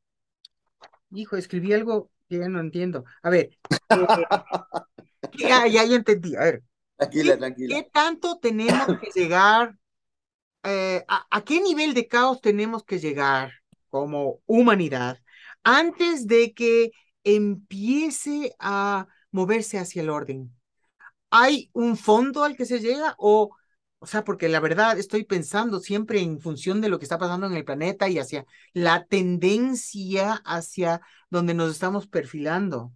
Hijo, escribí algo que ya no entiendo. A ver, eh, [laughs] ya, ya, entendí. A ver. Tranquila, tranquila. ¿Qué tanto tenemos que llegar? Eh, a, ¿A qué nivel de caos tenemos que llegar como humanidad antes de que empiece a moverse hacia el orden? ¿Hay un fondo al que se llega o o sea, porque la verdad estoy pensando siempre en función de lo que está pasando en el planeta y hacia la tendencia hacia donde nos estamos perfilando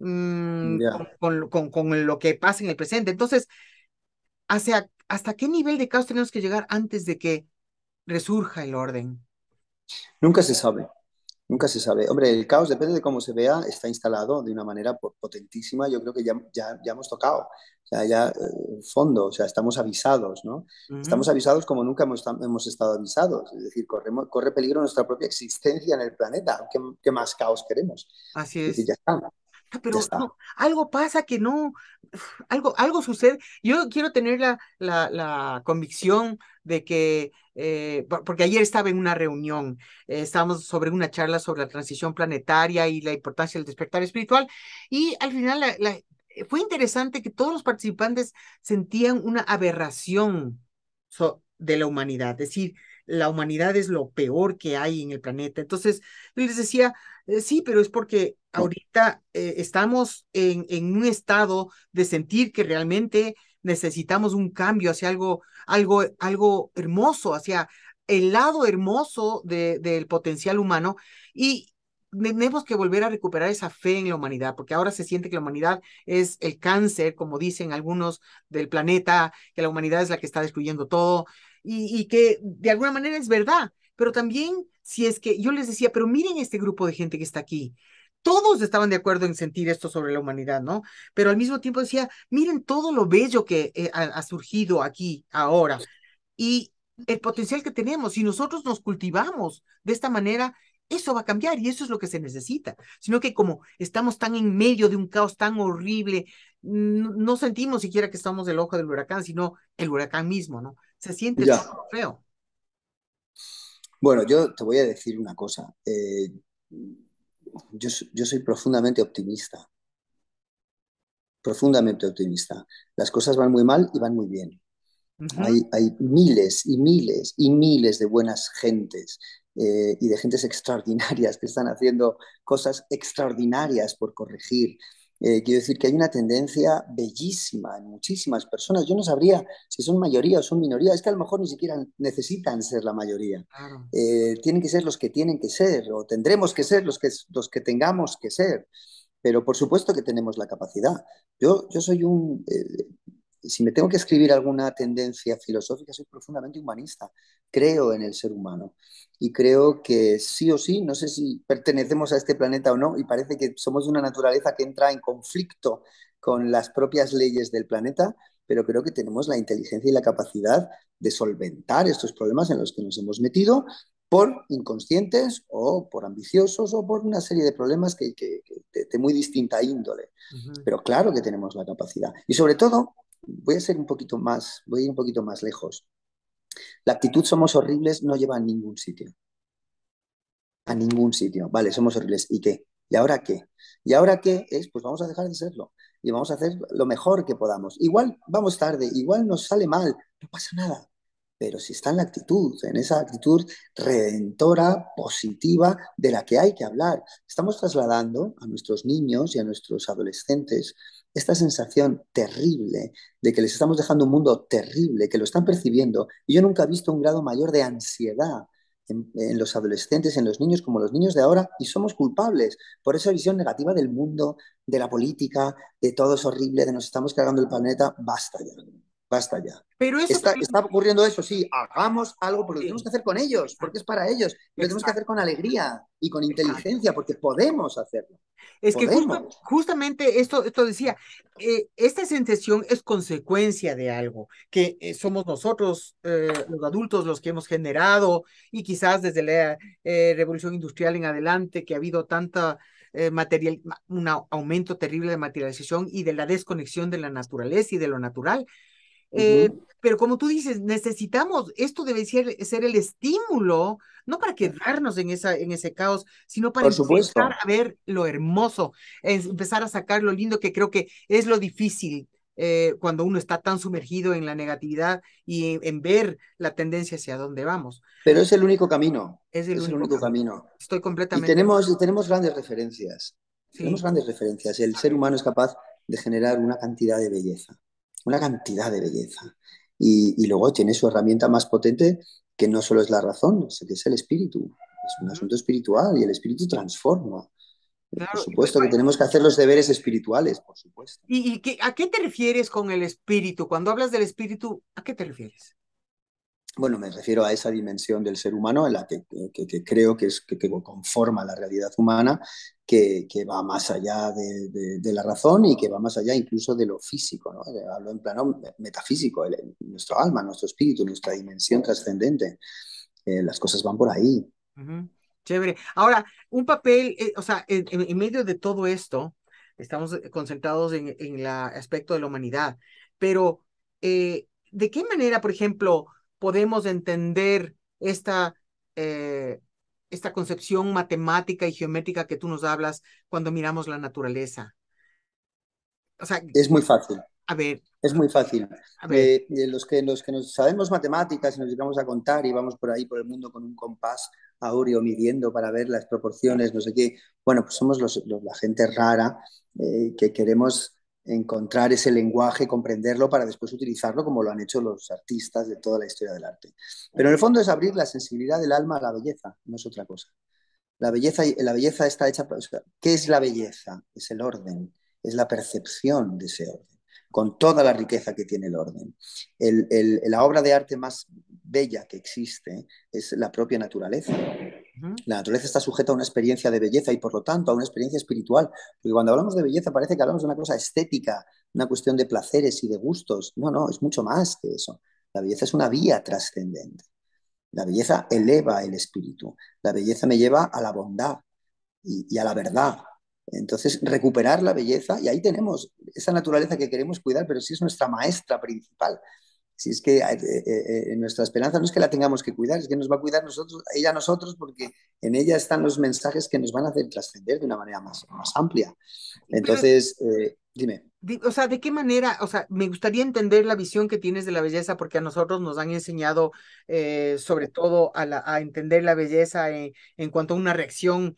mm, con, con, lo que pasa en el presente. Entonces, hacia, ¿hasta qué nivel de caos tenemos que llegar antes de que resurja el orden?
Nunca se sabe. Nunca se sabe. Hombre, el caos, depende de cómo se vea, está instalado de una manera potentísima. Yo creo que ya, hemos tocado, o sea, ya eh, fondo, o sea, estamos avisados, ¿no? Estamos avisados como nunca hemos, estado avisados. Es decir, corre peligro nuestra propia existencia en el planeta. ¿Qué, qué más caos queremos?
Así es. es ya está. Ah, pero algo pasa que no, [sighs] algo, algo sucede. Yo quiero tener la, la, convicción de que, eh, porque ayer estaba en una reunión, eh, estábamos sobre una charla sobre la transición planetaria y la importancia del despertar espiritual, y al final eh, fue interesante que todos los participantes sentían una aberración de la humanidad, es decir, la humanidad es lo peor que hay en el planeta. Entonces, yo les decía, sí, pero es porque ahorita eh, estamos en, en, un estado de sentir que realmente necesitamos un cambio hacia algo, algo, algo hermoso, hacia el lado hermoso del potencial humano y tenemos que volver a recuperar esa fe en la humanidad, porque ahora se siente que la humanidad es el cáncer, como dicen algunos del planeta, que la humanidad es la que está destruyendo todo y, y que de alguna manera es verdad, pero también si es que yo les decía, pero miren este grupo de gente que está aquí, todos estaban de acuerdo en sentir esto sobre la humanidad, ¿no? Pero al mismo tiempo decía, miren todo lo bello que eh, ha, surgido aquí, ahora, y el potencial que tenemos, si nosotros nos cultivamos de esta manera, eso va a cambiar y eso es lo que se necesita, sino que como estamos tan en medio de un caos tan horrible, no sentimos siquiera que estamos del ojo del huracán, sino el huracán mismo, ¿no? Se siente feo.
Bueno, yo te voy a decir una cosa. Eh, yo, soy profundamente optimista. Profundamente optimista. Las cosas van muy mal y van muy bien. hay, miles y miles y miles de buenas gentes eh, y de gentes extraordinarias que están haciendo cosas extraordinarias por corregir eh, quiero decir que hay una tendencia bellísima en muchísimas personas. Yo no sabría si son mayoría o son minoría. Es que a lo mejor ni siquiera necesitan ser la mayoría. Eh, tienen que ser los que tienen que ser o tendremos que ser los que, los que tengamos que ser. Pero por supuesto que tenemos la capacidad. Yo, yo soy un... Eh, si me tengo que escribir alguna tendencia filosófica, soy profundamente humanista. Creo en el ser humano y creo que sí o sí, no sé si pertenecemos a este planeta o no, y parece que somos una naturaleza que entra en conflicto con las propias leyes del planeta, pero creo que tenemos la inteligencia y la capacidad de solventar estos problemas en los que nos hemos metido por inconscientes o por ambiciosos o por una serie de problemas que, de, muy distinta índole. Pero claro que tenemos la capacidad. Y sobre todo, voy a ser un poquito más, voy a ir un poquito más lejos. La actitud somos horribles no lleva a ningún sitio. A ningún sitio. Vale, somos horribles. ¿Y qué? ¿Y ahora qué? ¿Y ahora qué es? Pues vamos a dejar de serlo y vamos a hacer lo mejor que podamos. Igual vamos tarde, igual nos sale mal, no pasa nada pero si está en la actitud, en esa actitud redentora, positiva, de la que hay que hablar. Estamos trasladando a nuestros niños y a nuestros adolescentes esta sensación terrible de que les estamos dejando un mundo terrible, que lo están percibiendo. Y yo nunca he visto un grado mayor de ansiedad en, los adolescentes, en los niños, como los niños de ahora, y somos culpables por esa visión negativa del mundo, de la política, de todo es horrible, de nos estamos cargando el planeta, basta ya basta ya. Pero está, ocurriendo eso, sí, hagamos algo, porque lo tenemos que hacer con ellos, porque es para ellos, lo tenemos que hacer con alegría y con inteligencia, porque podemos
hacerlo. Es que justamente esto, esto decía, eh, esta sensación es consecuencia de algo, que eh, somos nosotros, eh, los adultos, los que hemos generado, y quizás desde la revolución industrial en adelante, que ha habido tanta... material, un aumento terrible de materialización y de la desconexión de la naturaleza y de lo natural, eh, pero como tú dices, necesitamos, esto debe ser, el estímulo, no para quedarnos en, esa, en ese caos, sino para empezar a ver lo hermoso, empezar a sacar lo lindo, que creo que es lo difícil eh, cuando uno está tan sumergido en la negatividad y en, ver la tendencia hacia dónde vamos.
Pero es el único camino. Es el, único,
camino. Estoy completamente. Y tenemos,
tenemos grandes referencias. Tenemos grandes referencias. El ser humano es capaz de generar una cantidad de belleza una cantidad de belleza. Y, luego tiene su herramienta más potente, que no solo es la razón, que es el espíritu. Es un asunto espiritual y el espíritu transforma. por supuesto que tenemos que hacer los deberes espirituales, por
supuesto. ¿Y, a qué te refieres con el espíritu? Cuando hablas del espíritu, ¿a qué te refieres?
bueno, me refiero a esa dimensión del ser humano en la que, creo que, es, que, conforma la realidad humana, que, va más allá de, la razón y que va más allá incluso de lo físico. ¿no? Eh, hablo en plano metafísico, el, nuestro alma, nuestro espíritu, nuestra dimensión trascendente. Eh, las cosas van por ahí.
Chévere. Ahora, un papel, eh, o sea, en, medio de todo esto, estamos concentrados en, el aspecto de la humanidad, pero ¿de qué manera, por ejemplo, podemos entender esta, eh, esta concepción matemática y geométrica que tú nos hablas cuando miramos la naturaleza?
es muy fácil. A ver. Es muy fácil. A eh, eh, los, que, los que nos sabemos matemáticas y nos llegamos a contar y vamos por ahí por el mundo con un compás aureo midiendo para ver las proporciones, no sé qué, bueno, pues somos los, la gente rara que queremos encontrar ese lenguaje, comprenderlo para después utilizarlo como lo han hecho los artistas de toda la historia del arte. Pero en el fondo es abrir la sensibilidad del alma a la belleza, no es otra cosa. La belleza, la belleza está hecha... ¿Qué es la belleza? Es el orden, es la percepción de ese orden, con toda la riqueza que tiene el orden. la obra de arte más bella que existe es la propia naturaleza la naturaleza está sujeta a una experiencia de belleza y por lo tanto a una experiencia espiritual. Porque cuando hablamos de belleza parece que hablamos de una cosa estética, una cuestión de placeres y de gustos. No, no, es mucho más que eso. La belleza es una vía trascendente. La belleza eleva el espíritu. La belleza me lleva a la bondad y, a la verdad. Entonces, recuperar la belleza, y ahí tenemos esa naturaleza que queremos cuidar, pero sí es nuestra maestra principal si es que en eh, eh, eh, nuestra esperanza no es que la tengamos que cuidar, es que nos va a cuidar nosotros, ella a nosotros, porque en ella están los mensajes que nos van a hacer trascender de una manera más, más amplia. Entonces, dime.
O sea, ¿de qué manera? O sea, me gustaría entender la visión que tienes de la belleza, porque a nosotros nos han enseñado, sobre todo, a, entender la belleza en, cuanto a una reacción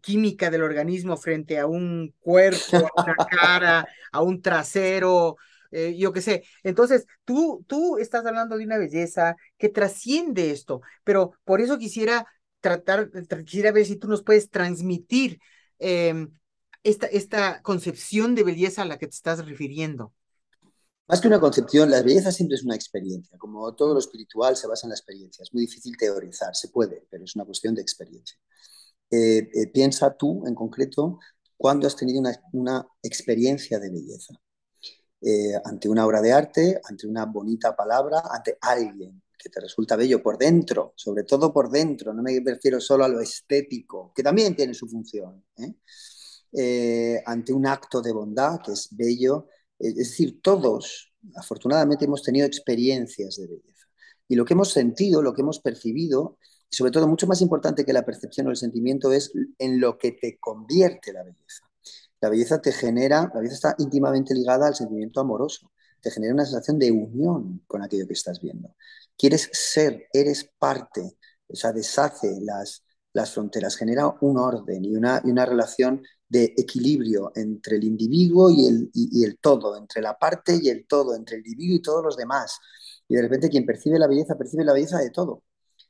química del organismo frente a un cuerpo, a una [laughs] cara, a un trasero, eh, yo qué sé. Entonces, tú, tú estás hablando de una belleza que trasciende esto, pero por eso quisiera tratar, quisiera ver si tú nos puedes transmitir em, esta, concepción de belleza a la que te estás refiriendo.
Más que una concepción, la belleza siempre es una experiencia. Como todo lo espiritual se basa en la experiencia. Es muy difícil teorizar, se puede, pero es una cuestión de experiencia. Eh, eh, piensa tú, en concreto, cuándo has tenido una experiencia de belleza. Eh, ante una obra de arte, ante una bonita palabra, ante alguien que te resulta bello por dentro, sobre todo por dentro, no me refiero solo a lo estético, que también tiene su función, ¿eh? Eh, ante un acto de bondad que es bello, es decir, todos afortunadamente hemos tenido experiencias de belleza y lo que hemos sentido, lo que hemos percibido, y sobre todo mucho más importante que la percepción o el sentimiento es en lo que te convierte la belleza. La belleza te genera, la está íntimamente ligada al sentimiento amoroso, te genera una sensación de unión con aquello que estás viendo. Quieres ser, eres parte, o sea, deshace las, fronteras, genera un orden y una, relación de equilibrio entre el individuo y el, todo, entre la parte y el todo, entre el individuo y todos los demás. Y de repente quien percibe la belleza, percibe la belleza de todo.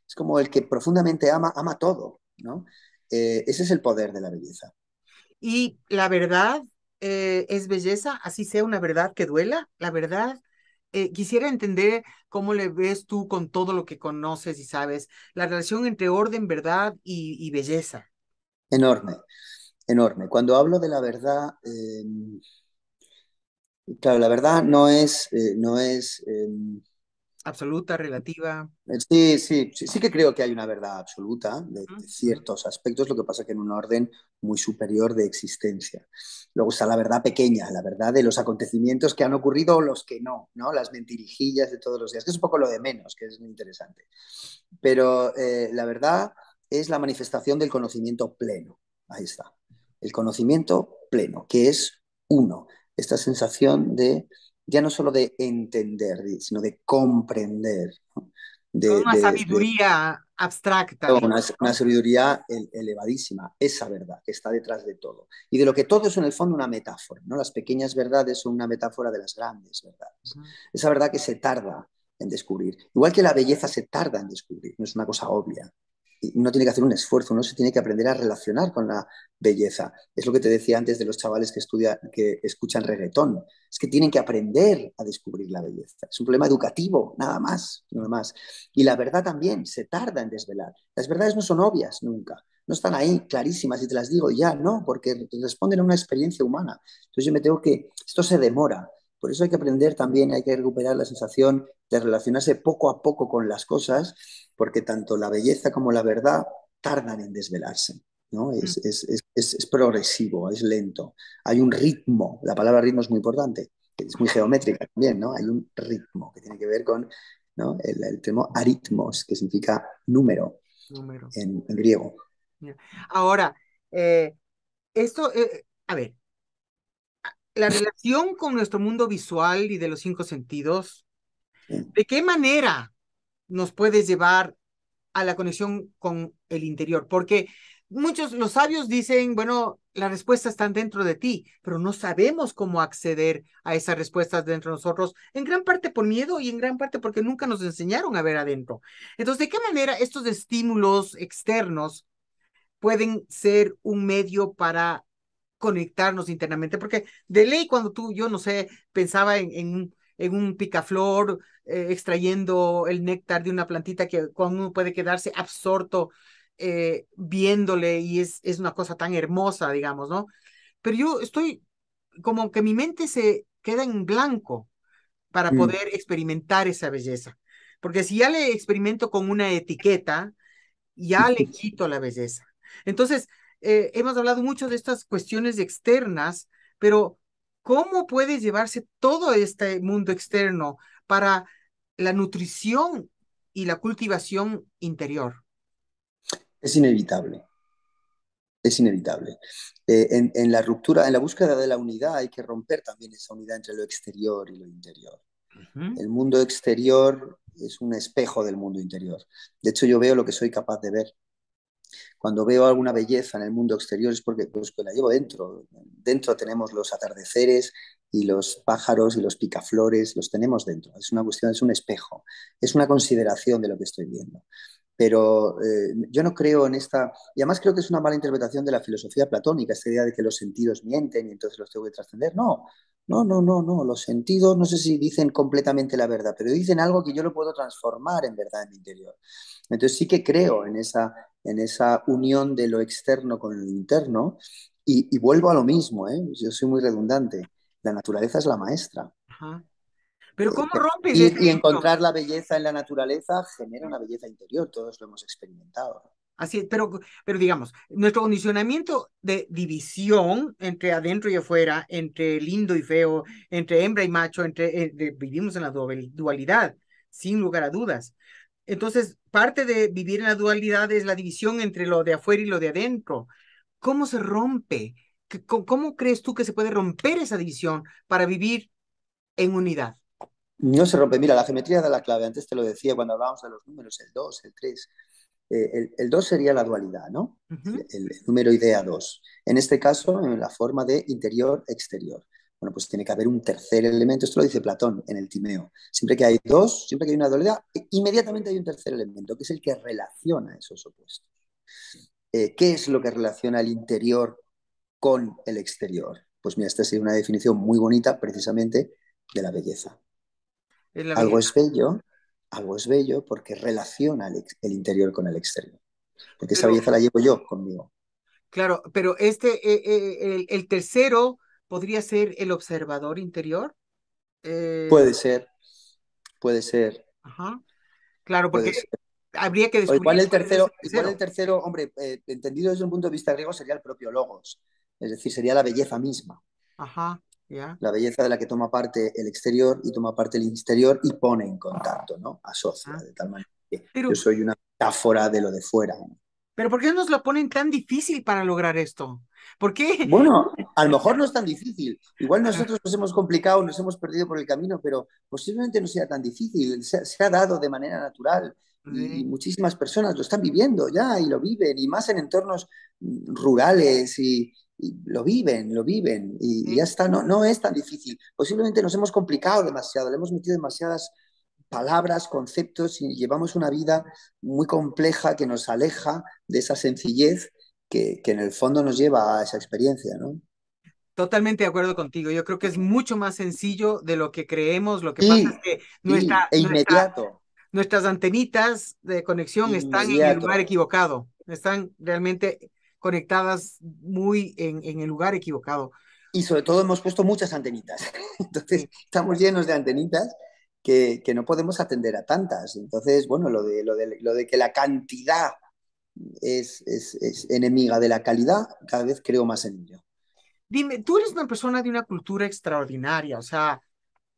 Es como el que profundamente ama, ama todo, eh, ese es el poder de la belleza.
Y la verdad eh, es belleza, así sea una verdad que duela, la verdad. Eh, quisiera entender cómo le ves tú con todo lo que conoces y sabes, la relación entre orden, verdad y, belleza.
Enorme, enorme. Cuando hablo de la verdad, em, claro, la verdad no es, eh, no es em,
absoluta, relativa.
Eh, sí, sí, sí, que creo que hay una verdad absoluta de, ciertos aspectos, lo que pasa que en un orden muy superior de existencia. Luego está la verdad pequeña, la verdad de los acontecimientos que han ocurrido o los que no, ¿no? Las mentirijillas de todos los días, que es un poco lo de menos, que es muy interesante. Pero eh, la verdad es la manifestación del conocimiento pleno. Ahí está. El conocimiento pleno, que es uno. Esta sensación de ya no solo de entender, sino de comprender. De, ¿eh? una sabiduría
abstracta. una,
sabiduría elevadísima, esa verdad que está detrás de todo. Y de lo que todo es en el fondo una metáfora, ¿no? Las pequeñas verdades son una metáfora de las grandes verdades. Esa verdad que se tarda en descubrir. Igual que la belleza se tarda en descubrir, no es una cosa obvia no tiene que hacer un esfuerzo, no se tiene que aprender a relacionar con la belleza. Es lo que te decía antes de los chavales que, estudian, que escuchan reggaetón. Es que tienen que aprender a descubrir la belleza. Es un problema educativo, nada más, nada más. Y la verdad también se tarda en desvelar. Las verdades no son obvias nunca. No están ahí clarísimas y te las digo ya, no, porque responden a una experiencia humana. Entonces yo me tengo que, esto se demora. Por eso hay que aprender también, hay que recuperar la sensación de relacionarse poco a poco con las cosas, porque tanto la belleza como la verdad tardan en desvelarse. ¿no? Mm. Es, progresivo, es lento. Hay un ritmo, la palabra ritmo es muy importante, es muy geométrica también, ¿no? Hay un ritmo
que tiene que ver con
¿no? el, el, aritmos, que significa número, En, griego.
Ahora, eh, esto, eh, a ver, la relación con nuestro mundo visual y de los cinco sentidos, ¿de qué manera nos puede llevar a la conexión con el interior? Porque muchos, los sabios dicen, bueno, las respuestas están dentro de ti, pero no sabemos cómo acceder a esas respuestas dentro de nosotros, en gran parte por miedo y en gran parte porque nunca nos enseñaron a ver adentro. Entonces, ¿de qué manera estos estímulos externos pueden ser un medio para conectarnos internamente, porque de ley cuando tú, yo no sé, pensaba en, en, en un picaflor eh, extrayendo el néctar de una plantita que cuando uno puede quedarse absorto eh, viéndole y es, es una cosa tan hermosa, digamos, ¿no? Pero yo estoy como que mi mente se queda en blanco para mm. poder experimentar esa belleza, porque si ya le experimento con una etiqueta, ya le [laughs] quito la belleza. Entonces, eh, hemos hablado mucho de estas cuestiones externas, pero ¿cómo puede llevarse todo este mundo externo para la nutrición y la cultivación interior?
Es inevitable. Es inevitable. Eh, en, la ruptura, en la búsqueda de la unidad, hay que romper también esa unidad entre lo exterior y lo interior. El mundo exterior es un espejo del mundo interior. De hecho, yo veo lo que soy capaz de ver cuando veo alguna belleza en el mundo exterior es porque pues, la llevo dentro. Dentro tenemos los atardeceres y los pájaros y los picaflores, los tenemos dentro. Es una cuestión, es un espejo, es una consideración de lo que estoy viendo pero eh, yo no creo en esta, y además creo que es una mala interpretación de la filosofía platónica, esta idea de que los sentidos mienten y entonces los tengo que trascender. No, no, no, no, no, los sentidos no sé si dicen completamente la verdad, pero dicen algo que yo lo puedo transformar en verdad en mi interior. Entonces sí que creo en esa en esa unión de lo externo con lo interno. Y, vuelvo a lo mismo, ¿eh? yo soy muy redundante, la naturaleza es la maestra. Pero ¿cómo eh, rompes? Y, encontrar la belleza en la naturaleza genera una belleza interior, todos
lo hemos experimentado. Así pero, pero digamos, nuestro condicionamiento de división entre adentro y afuera, entre lindo y feo, entre hembra y macho, entre, eh, vivimos en la dualidad, sin lugar a dudas. Entonces, parte de vivir en la dualidad es la división entre lo de afuera y lo de adentro. ¿Cómo se rompe? ¿Cómo, crees tú que se puede romper esa división para vivir en unidad?
No se rompe. Mira, la geometría da la clave. Antes te lo decía cuando hablábamos de los números, el 2, el 3. Eh, el, 2 sería la dualidad, ¿no? el, el, número idea 2. En este caso, en la forma de interior-exterior. Bueno, pues tiene que haber un tercer elemento. Esto lo dice Platón en el Timeo. Siempre que hay dos, siempre que hay una dualidad, inmediatamente hay un tercer elemento, que es el que relaciona esos opuestos. Eh, ¿Qué es lo que relaciona el interior con el exterior? Pues mira, esta sería una definición muy bonita precisamente de la belleza. algo es bello, algo es bello porque relaciona el, interior con el exterior. Porque esa belleza la llevo yo conmigo.
Claro, pero este, eh, eh, el tercero podría ser el observador interior. Eh, puede
ser, puede ser.
Ajá. Claro, porque habría que descubrir. cuál igual
el tercero, hombre, eh, entendido desde un punto de vista griego, sería el propio logos. Es decir, sería la belleza misma.
Ajá, ya. La
belleza de la que toma parte el exterior y toma parte el interior y pone en contacto, ¿no? Asocia de tal manera que yo soy una metáfora de lo de fuera. ¿no?
Pero ¿por qué nos lo ponen tan difícil para lograr esto? ¿Por Bueno, a lo mejor no es tan difícil. Igual nosotros nos hemos complicado, nos hemos perdido por el camino, pero
posiblemente no sea tan difícil. Se, ha dado de manera natural y muchísimas personas lo están viviendo ya y lo viven, y más en entornos mm, rurales y, lo viven, lo viven, y, y, ya está, no, no es tan difícil. Posiblemente nos hemos complicado demasiado, le hemos metido demasiadas palabras, conceptos y llevamos una vida muy compleja que nos aleja de esa sencillez que, en el fondo nos lleva a esa experiencia, ¿no?
Totalmente de acuerdo contigo. Yo creo que es mucho más sencillo de lo que creemos. Lo que pasa es que e inmediato. nuestras antenitas de conexión están en el lugar equivocado. Están realmente conectadas muy en, en el lugar equivocado. Y sobre todo hemos puesto muchas antenitas. [laughs] Entonces, estamos llenos de
antenitas que, no podemos atender a tantas. Entonces, bueno, lo de, lo de, lo de que la cantidad es, es, es, enemiga de la calidad, cada vez creo más en ello.
Dime, tú eres una persona de una cultura extraordinaria, o sea,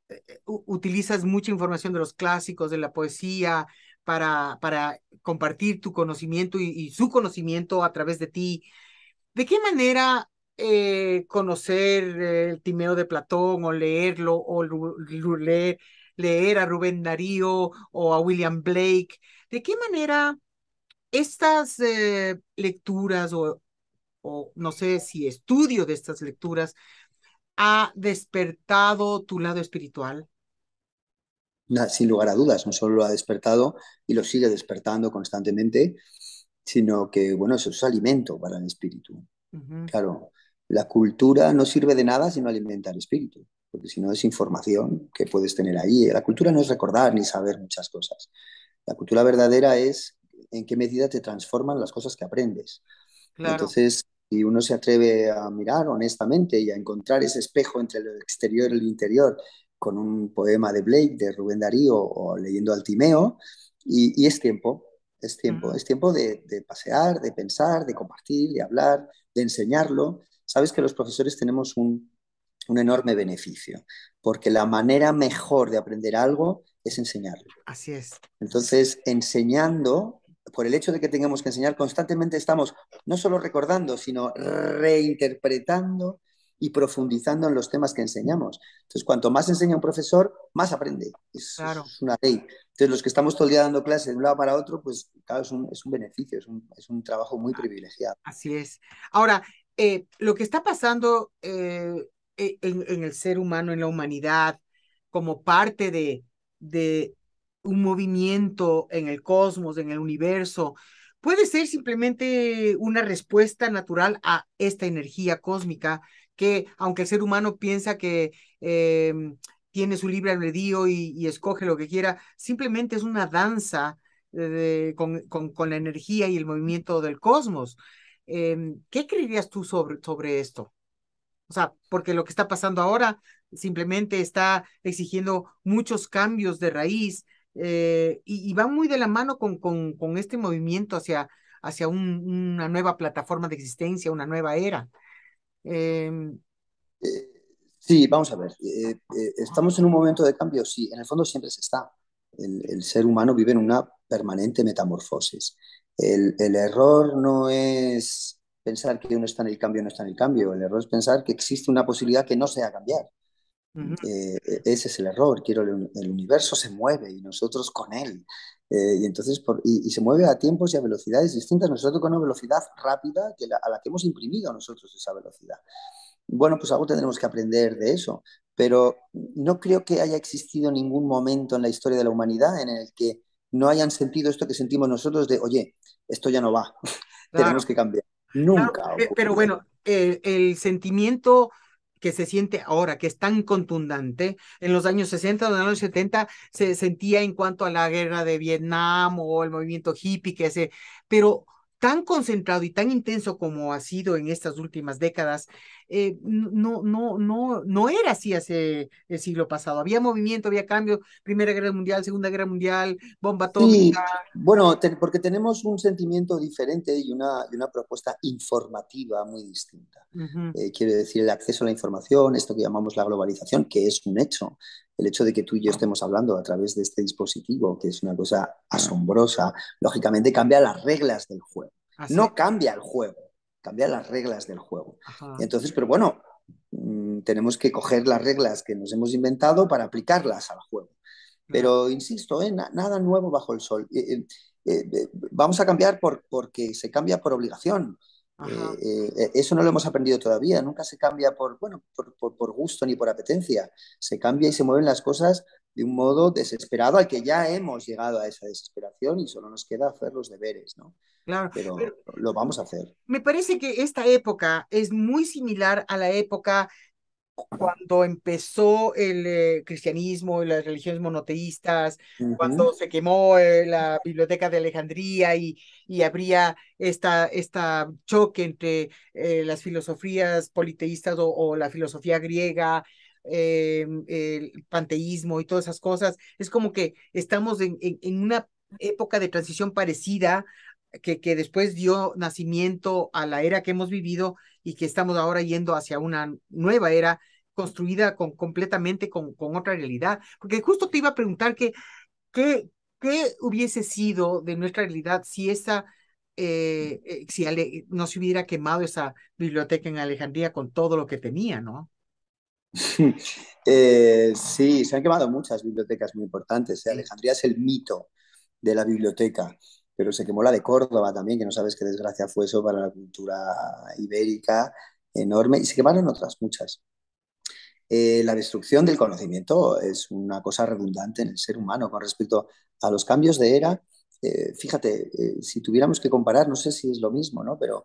eh, eh, utilizas mucha información de los clásicos, de la poesía, para, para compartir tu conocimiento y, su conocimiento a través de ti. ¿De qué manera eh, conocer el Timeo de Platón o leerlo o leer leer a Rubén Darío o a William Blake. ¿De qué manera estas eh, lecturas o, o, no sé si estudio de estas lecturas ha despertado tu lado espiritual?
sin lugar a dudas, no solo lo ha despertado y lo sigue despertando constantemente, sino que, bueno, eso es alimento para el espíritu. Claro, la cultura no sirve de nada si no alimenta el espíritu porque si no es información que puedes tener ahí. La cultura no es recordar ni saber muchas cosas. La cultura verdadera es en qué medida te transforman las cosas que aprendes.
Entonces,
si uno se atreve a mirar honestamente y a encontrar ese espejo entre el exterior y el interior, con un poema de Blake, de Rubén Darío, o leyendo Altimeo, y, y es tiempo, es tiempo, mm. es tiempo de, de pasear, de pensar, de compartir, de hablar, de enseñarlo. Sabes que los profesores tenemos un, un enorme beneficio, porque la manera mejor de aprender algo es enseñarlo. Así es. Entonces, enseñando, por el hecho de que tengamos que enseñar constantemente, estamos no solo recordando, sino reinterpretando y profundizando en los temas que enseñamos. Entonces, cuanto más enseña un profesor, más aprende. Es, una ley. Entonces, los que estamos todo el día dando clases de un lado para otro, pues claro, es un,
beneficio, es un, trabajo muy ah, privilegiado. Así es. Ahora, eh, lo que está pasando eh, e, en, el ser humano, en la humanidad, como parte de, un movimiento en el cosmos, en el universo, puede ser simplemente una respuesta natural a esta energía cósmica que, aunque el ser humano piensa que em, tiene su libre albedrío y, escoge lo que quiera, simplemente es una danza con, la energía y el movimiento del cosmos. Em, ¿Qué creerías tú sobre, sobre esto? O sea, porque lo que está pasando ahora simplemente está exigiendo muchos cambios de raíz eh, y, va muy de la mano con, con, este movimiento hacia, hacia una nueva plataforma de existencia, una nueva era. Em,
eh, sí, vamos a ver. Eh, estamos en un momento de cambio, sí, en el fondo siempre se está. El, el ser humano vive en una permanente metamorfosis. El, el error no es pensar que uno está en el cambio no está en el cambio. El error es pensar que existe una posibilidad que no sea cambiar. Eh, e, ese es el error. Quiero, el, universo se mueve y nosotros con él. Eh, y entonces y, se mueve a tiempos y a velocidades distintas. Nosotros con una velocidad rápida que a la que hemos imprimido a nosotros esa velocidad. Bueno, pues algo tendremos que aprender de eso. Pero no creo que haya existido ningún momento en la historia de la humanidad en el que no hayan sentido esto que sentimos nosotros de, oye, esto ya no va, [laughs] tenemos que cambiar. Nunca.
pero bueno, el, sentimiento que se siente ahora, que es tan contundente. En los años 60, en los años 70 se sentía en cuanto a la guerra de Vietnam o el movimiento hippie que se, pero tan concentrado y tan intenso como ha sido en estas últimas décadas, eh, no, no, no, no era así hace el siglo pasado. Había movimiento, había cambio, Primera Guerra Mundial, Segunda Guerra Mundial, bomba atómica. bueno, porque tenemos
un sentimiento diferente y una, una propuesta informativa muy distinta. Eh, quiero decir, el acceso a la información, esto que llamamos la globalización, que es un hecho, el hecho de que tú y yo ah. estemos hablando a través de este dispositivo, que es una cosa ah. asombrosa, lógicamente cambia las reglas del juego. ¿Ah, no cambia el juego, cambia las reglas del juego. Entonces, pero bueno, mm, tenemos que coger las reglas que nos hemos inventado para aplicarlas al juego. Pero insisto, eh, nada nuevo bajo el sol. Eh, eh, vamos a cambiar porque se cambia por obligación. Eh, eh, eso no lo hemos aprendido todavía, nunca se cambia por, bueno, por, gusto ni por apetencia, se cambia y se mueven las cosas de un modo desesperado al que ya hemos llegado a esa desesperación y solo nos queda hacer los deberes, ¿no? Claro, pero lo vamos a hacer.
Me parece que esta época es muy similar a la época cuando empezó el eh, cristianismo y las religiones monoteístas, cuando se quemó eh, la biblioteca de Alejandría y, habría esta, esta choque entre eh, las filosofías politeístas o, la filosofía griega, el panteísmo y todas esas cosas. Es como que estamos en, en una época de transición parecida que, que, después dio nacimiento a la era que hemos vivido y que estamos ahora yendo hacia una nueva era construida con, completamente con, otra realidad. Porque justo te iba a preguntar que, ¿qué hubiese sido de nuestra realidad si esa... Eh, eh, si no se hubiera quemado esa biblioteca en Alejandría con todo lo que tenía, ¿no?
sí, eh, se han quemado muchas bibliotecas muy importantes. Alejandría es el mito de la biblioteca, pero se quemó la de Córdoba también, que no sabes qué desgracia fue eso para la cultura ibérica enorme, y se quemaron otras muchas. Eh, la destrucción del conocimiento es una cosa redundante en el ser humano con respecto a los cambios de era. Eh, fíjate, eh, si tuviéramos que comparar, no sé si es lo mismo, ¿no? Pero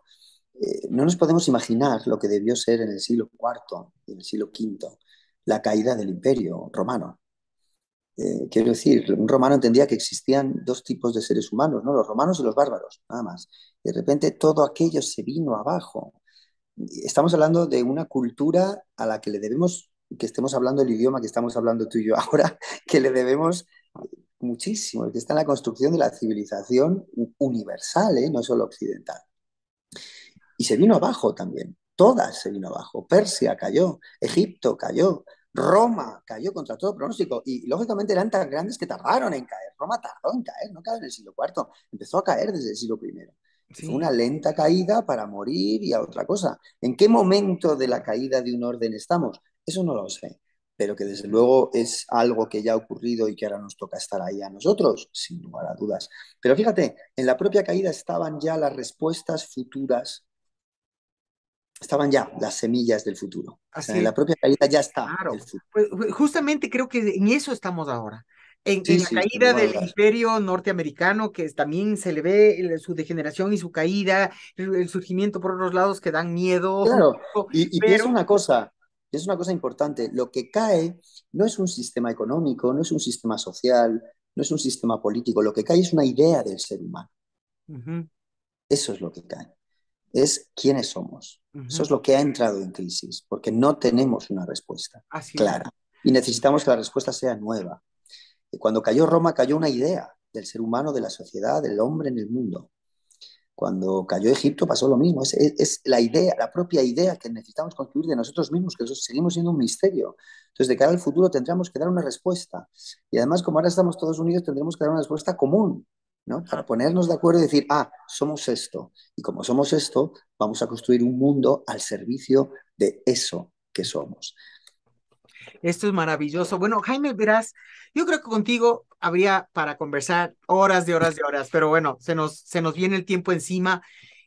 no nos podemos imaginar lo que debió ser en el siglo IV y en el siglo V la caída del imperio romano. quiero decir, un romano entendía que existían dos tipos de seres humanos, ¿no? los romanos y los bárbaros, nada más. De repente todo aquello se vino abajo. Estamos hablando de una cultura a la que le debemos que estemos hablando el idioma que estamos hablando tú y yo [laughs] ahora, que le debemos muchísimo, que está en la construcción de la civilización universal, ¿eh? no solo occidental. Y se vino abajo también, todas se vino abajo. Persia cayó, Egipto cayó, Roma cayó contra todo pronóstico y lógicamente eran tan grandes que tardaron en caer. Roma tardó en caer, no cayó en el siglo IV, empezó a caer desde el siglo I. Fue una lenta caída para morir y a otra cosa. ¿En qué momento de la caída de un orden estamos? Eso no lo sé, pero que desde luego es algo que ya ha ocurrido y que ahora nos toca estar ahí a nosotros, sin lugar a dudas. Pero fíjate, en la propia caída estaban ya las respuestas futuras, estaban ya las semillas del futuro. en la propia caída ya está.
Pues, justamente creo que en eso estamos ahora. En, la caída del imperio norteamericano, que también se le ve su degeneración y su caída, el, surgimiento por otros lados que dan miedo. [laughs] y, y una
cosa, es una cosa importante, lo que cae no es un sistema económico, no es un sistema social, no es un sistema político, lo que cae es una idea del ser humano. Eso es lo que cae, es quiénes somos. Eso es lo que ha entrado en crisis, porque no tenemos una respuesta clara y necesitamos que la respuesta sea nueva. cuando cayó Roma, cayó una idea del ser humano, de la sociedad, del hombre en el mundo. Cuando cayó Egipto pasó lo mismo. Es, la idea, la propia idea que necesitamos construir de nosotros mismos, que seguimos siendo un misterio. Entonces, de cara al futuro tendremos que dar una respuesta. Y además, como ahora estamos todos unidos, tendremos que dar una respuesta común, ¿no? Para ponernos de acuerdo y decir, ah, somos esto. Y como somos esto, vamos a construir un mundo al servicio de eso que somos.
Esto es maravilloso. Bueno, Jaime, verás, yo creo que contigo habría para conversar horas de horas de horas, pero bueno, se nos, se nos viene el tiempo encima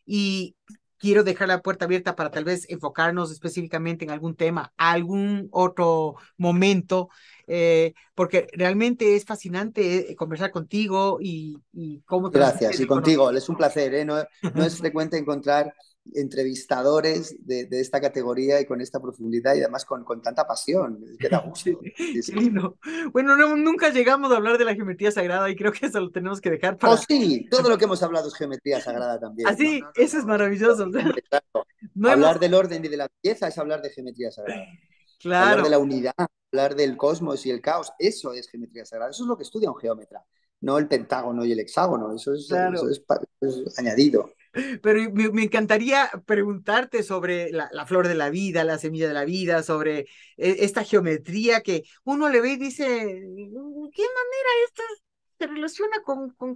y quiero dejar la puerta abierta para tal vez enfocarnos específicamente en algún tema, algún otro momento, eh, porque realmente es fascinante eh, conversar contigo y, cómo... Te Gracias, y contigo,
es un placer, ¿eh? no, no es [laughs] frecuente encontrar entrevistadores de, de, esta categoría y con esta profundidad y además con, tanta pasión.
Bueno, nunca llegamos a hablar de la geometría sagrada y creo que eso lo tenemos que dejar oh, para... Oh, sí, todo lo que hemos hablado es
geometría sagrada también. Así,
ah, eso es maravilloso. [laughs] hablar del orden y de la pieza
es hablar de geometría sagrada. Hablar de la unidad, hablar del cosmos y el caos, eso es geometría sagrada, eso es lo que estudia un geómetra no el pentágono y el hexágono, eso es, añadido.
Pero me, encantaría preguntarte sobre la, flor de la vida, la semilla de la vida, sobre e, esta geometría que uno le ve y dice, ¿qué manera esto se relaciona con, con,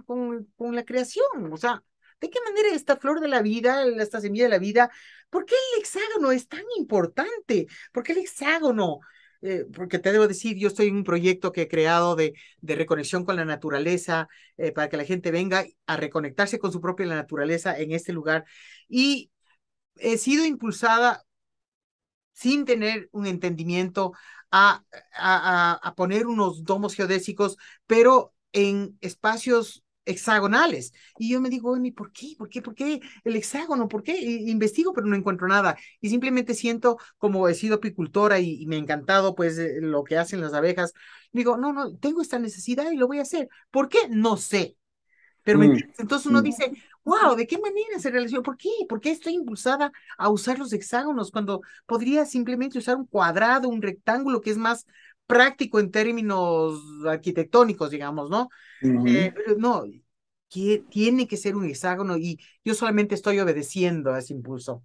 con la creación? O sea, ¿de qué manera esta flor de la vida, esta semilla de la vida, por qué el hexágono es tan importante? ¿Por qué el hexágono eh, porque te debo decir, yo estoy en un proyecto que he creado de, reconexión con la naturaleza, eh, para que la gente venga a reconectarse con su propia naturaleza en este lugar. Y he sido impulsada sin tener un entendimiento a, a, a poner unos domos geodésicos, pero en espacios hexagonales. Y yo me digo, ¿y por qué? ¿Por qué? ¿Por qué el hexágono? ¿Por qué? investigo, pero no encuentro nada. Y simplemente siento, como he sido apicultora y, me ha encantado pues eh, lo que hacen las abejas, digo, no, no, tengo esta necesidad y lo voy a hacer. ¿Por qué? No sé. Pero mm, entonces uno mm. dice, wow, ¿de qué manera se relaciona? ¿Por qué? ¿Por qué estoy impulsada a usar los hexágonos cuando podría simplemente usar un cuadrado, un rectángulo que es más práctico en términos arquitectónicos, digamos, ¿no? Eh, no, que tiene que ser un hexágono y yo solamente estoy obedeciendo a ese impulso.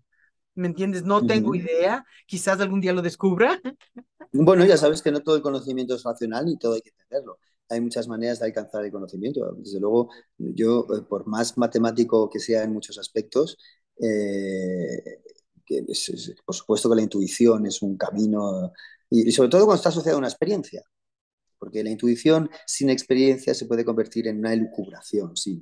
¿Me entiendes? No tengo idea, quizás algún día lo descubra. [laughs] Bueno, ya sabes
que no todo el conocimiento es racional y todo hay que entenderlo. Hay muchas maneras de alcanzar el conocimiento. Desde luego, yo, eh, por más matemático que sea en muchos aspectos, eh, que por supuesto que la intuición es un camino y, sobre todo cuando está asociada a una experiencia porque la intuición sin experiencia se puede convertir en una elucubración. sí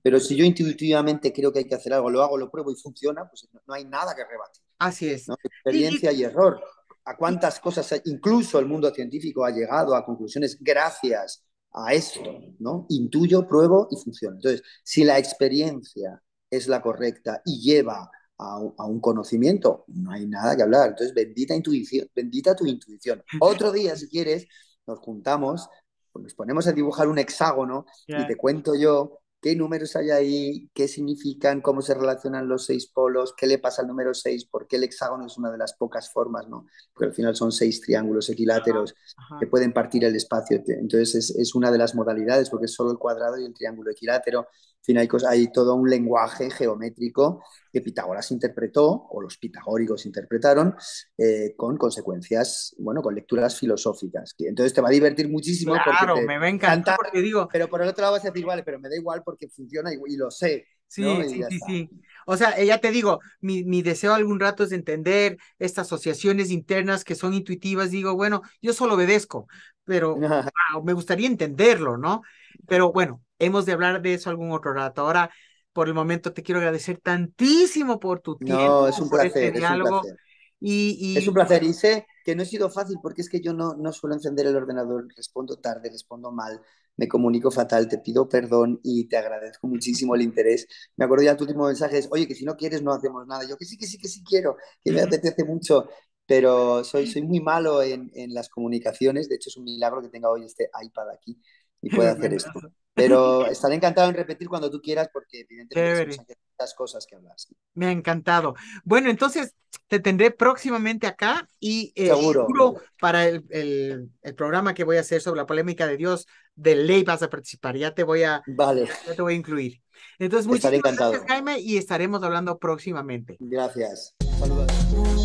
Pero si yo intuitivamente creo que hay que hacer algo, lo hago, lo pruebo y funciona, pues no, hay nada que rebatir. Así es. Experiencia y, error. ¿A cuántas cosas, incluso el mundo científico ha llegado a conclusiones gracias a esto? ¿no? Intuyo, pruebo y funciona. Entonces, si la experiencia es la correcta y lleva a, un conocimiento, no hay nada que hablar. Entonces, bendita, intuición, bendita tu intuición. Otro día, si quieres, nos juntamos, pues, nos ponemos a dibujar un hexágono y te cuento yo qué números hay ahí, qué significan, cómo se relacionan los seis polos, qué le pasa al número seis? por qué el hexágono es una de las pocas formas, ¿no? Porque al final son seis triángulos equiláteros que pueden partir el espacio. Entonces es, una de las modalidades, porque es solo el cuadrado y el triángulo equilátero. En hay, todo un lenguaje geométrico que Pitágoras interpretó, o los pitagóricos interpretaron, eh, con consecuencias, bueno, con lecturas filosóficas. Entonces te va a divertir muchísimo. Claro, me va a encantar
porque digo... Pero por el otro lado vas a decir, vale, pero me da igual porque funciona y, lo sé. Sí, sí, sí, O sea, ya te digo, mi, mi, deseo algún rato es entender estas asociaciones internas que son intuitivas. Digo, bueno, yo solo obedezco, pero [laughs] me gustaría entenderlo, ¿no? Pero bueno, hemos de hablar de eso algún otro rato. Ahora, por el momento, te quiero agradecer tantísimo por tu tiempo. No, es un este placer. diálogo. Es un placer. Y,
y, es un placer. Y sé que no ha sido fácil porque es que yo no, no suelo encender el ordenador, respondo tarde, respondo mal, me comunico fatal, te pido perdón y te agradezco muchísimo el interés. Me acuerdo ya tu último mensaje es, oye, que si no quieres no hacemos nada. Yo que sí, que sí, que sí quiero, que me apetece mucho, pero soy, soy muy malo en, en las comunicaciones. De hecho, es un milagro que tenga hoy este iPad aquí
y pueda [laughs] hacer esto.
Pero [laughs] estaré encantado en repetir cuando tú quieras porque evidentemente cosas que hablas.
Me ha encantado. Bueno, entonces te tendré próximamente acá y eh, seguro. para el, programa que voy a hacer sobre la polémica de Dios de ley vas a participar. Ya te voy a, te voy a incluir. Entonces, muchas gracias, Jaime, y estaremos hablando próximamente. Gracias. Saludos.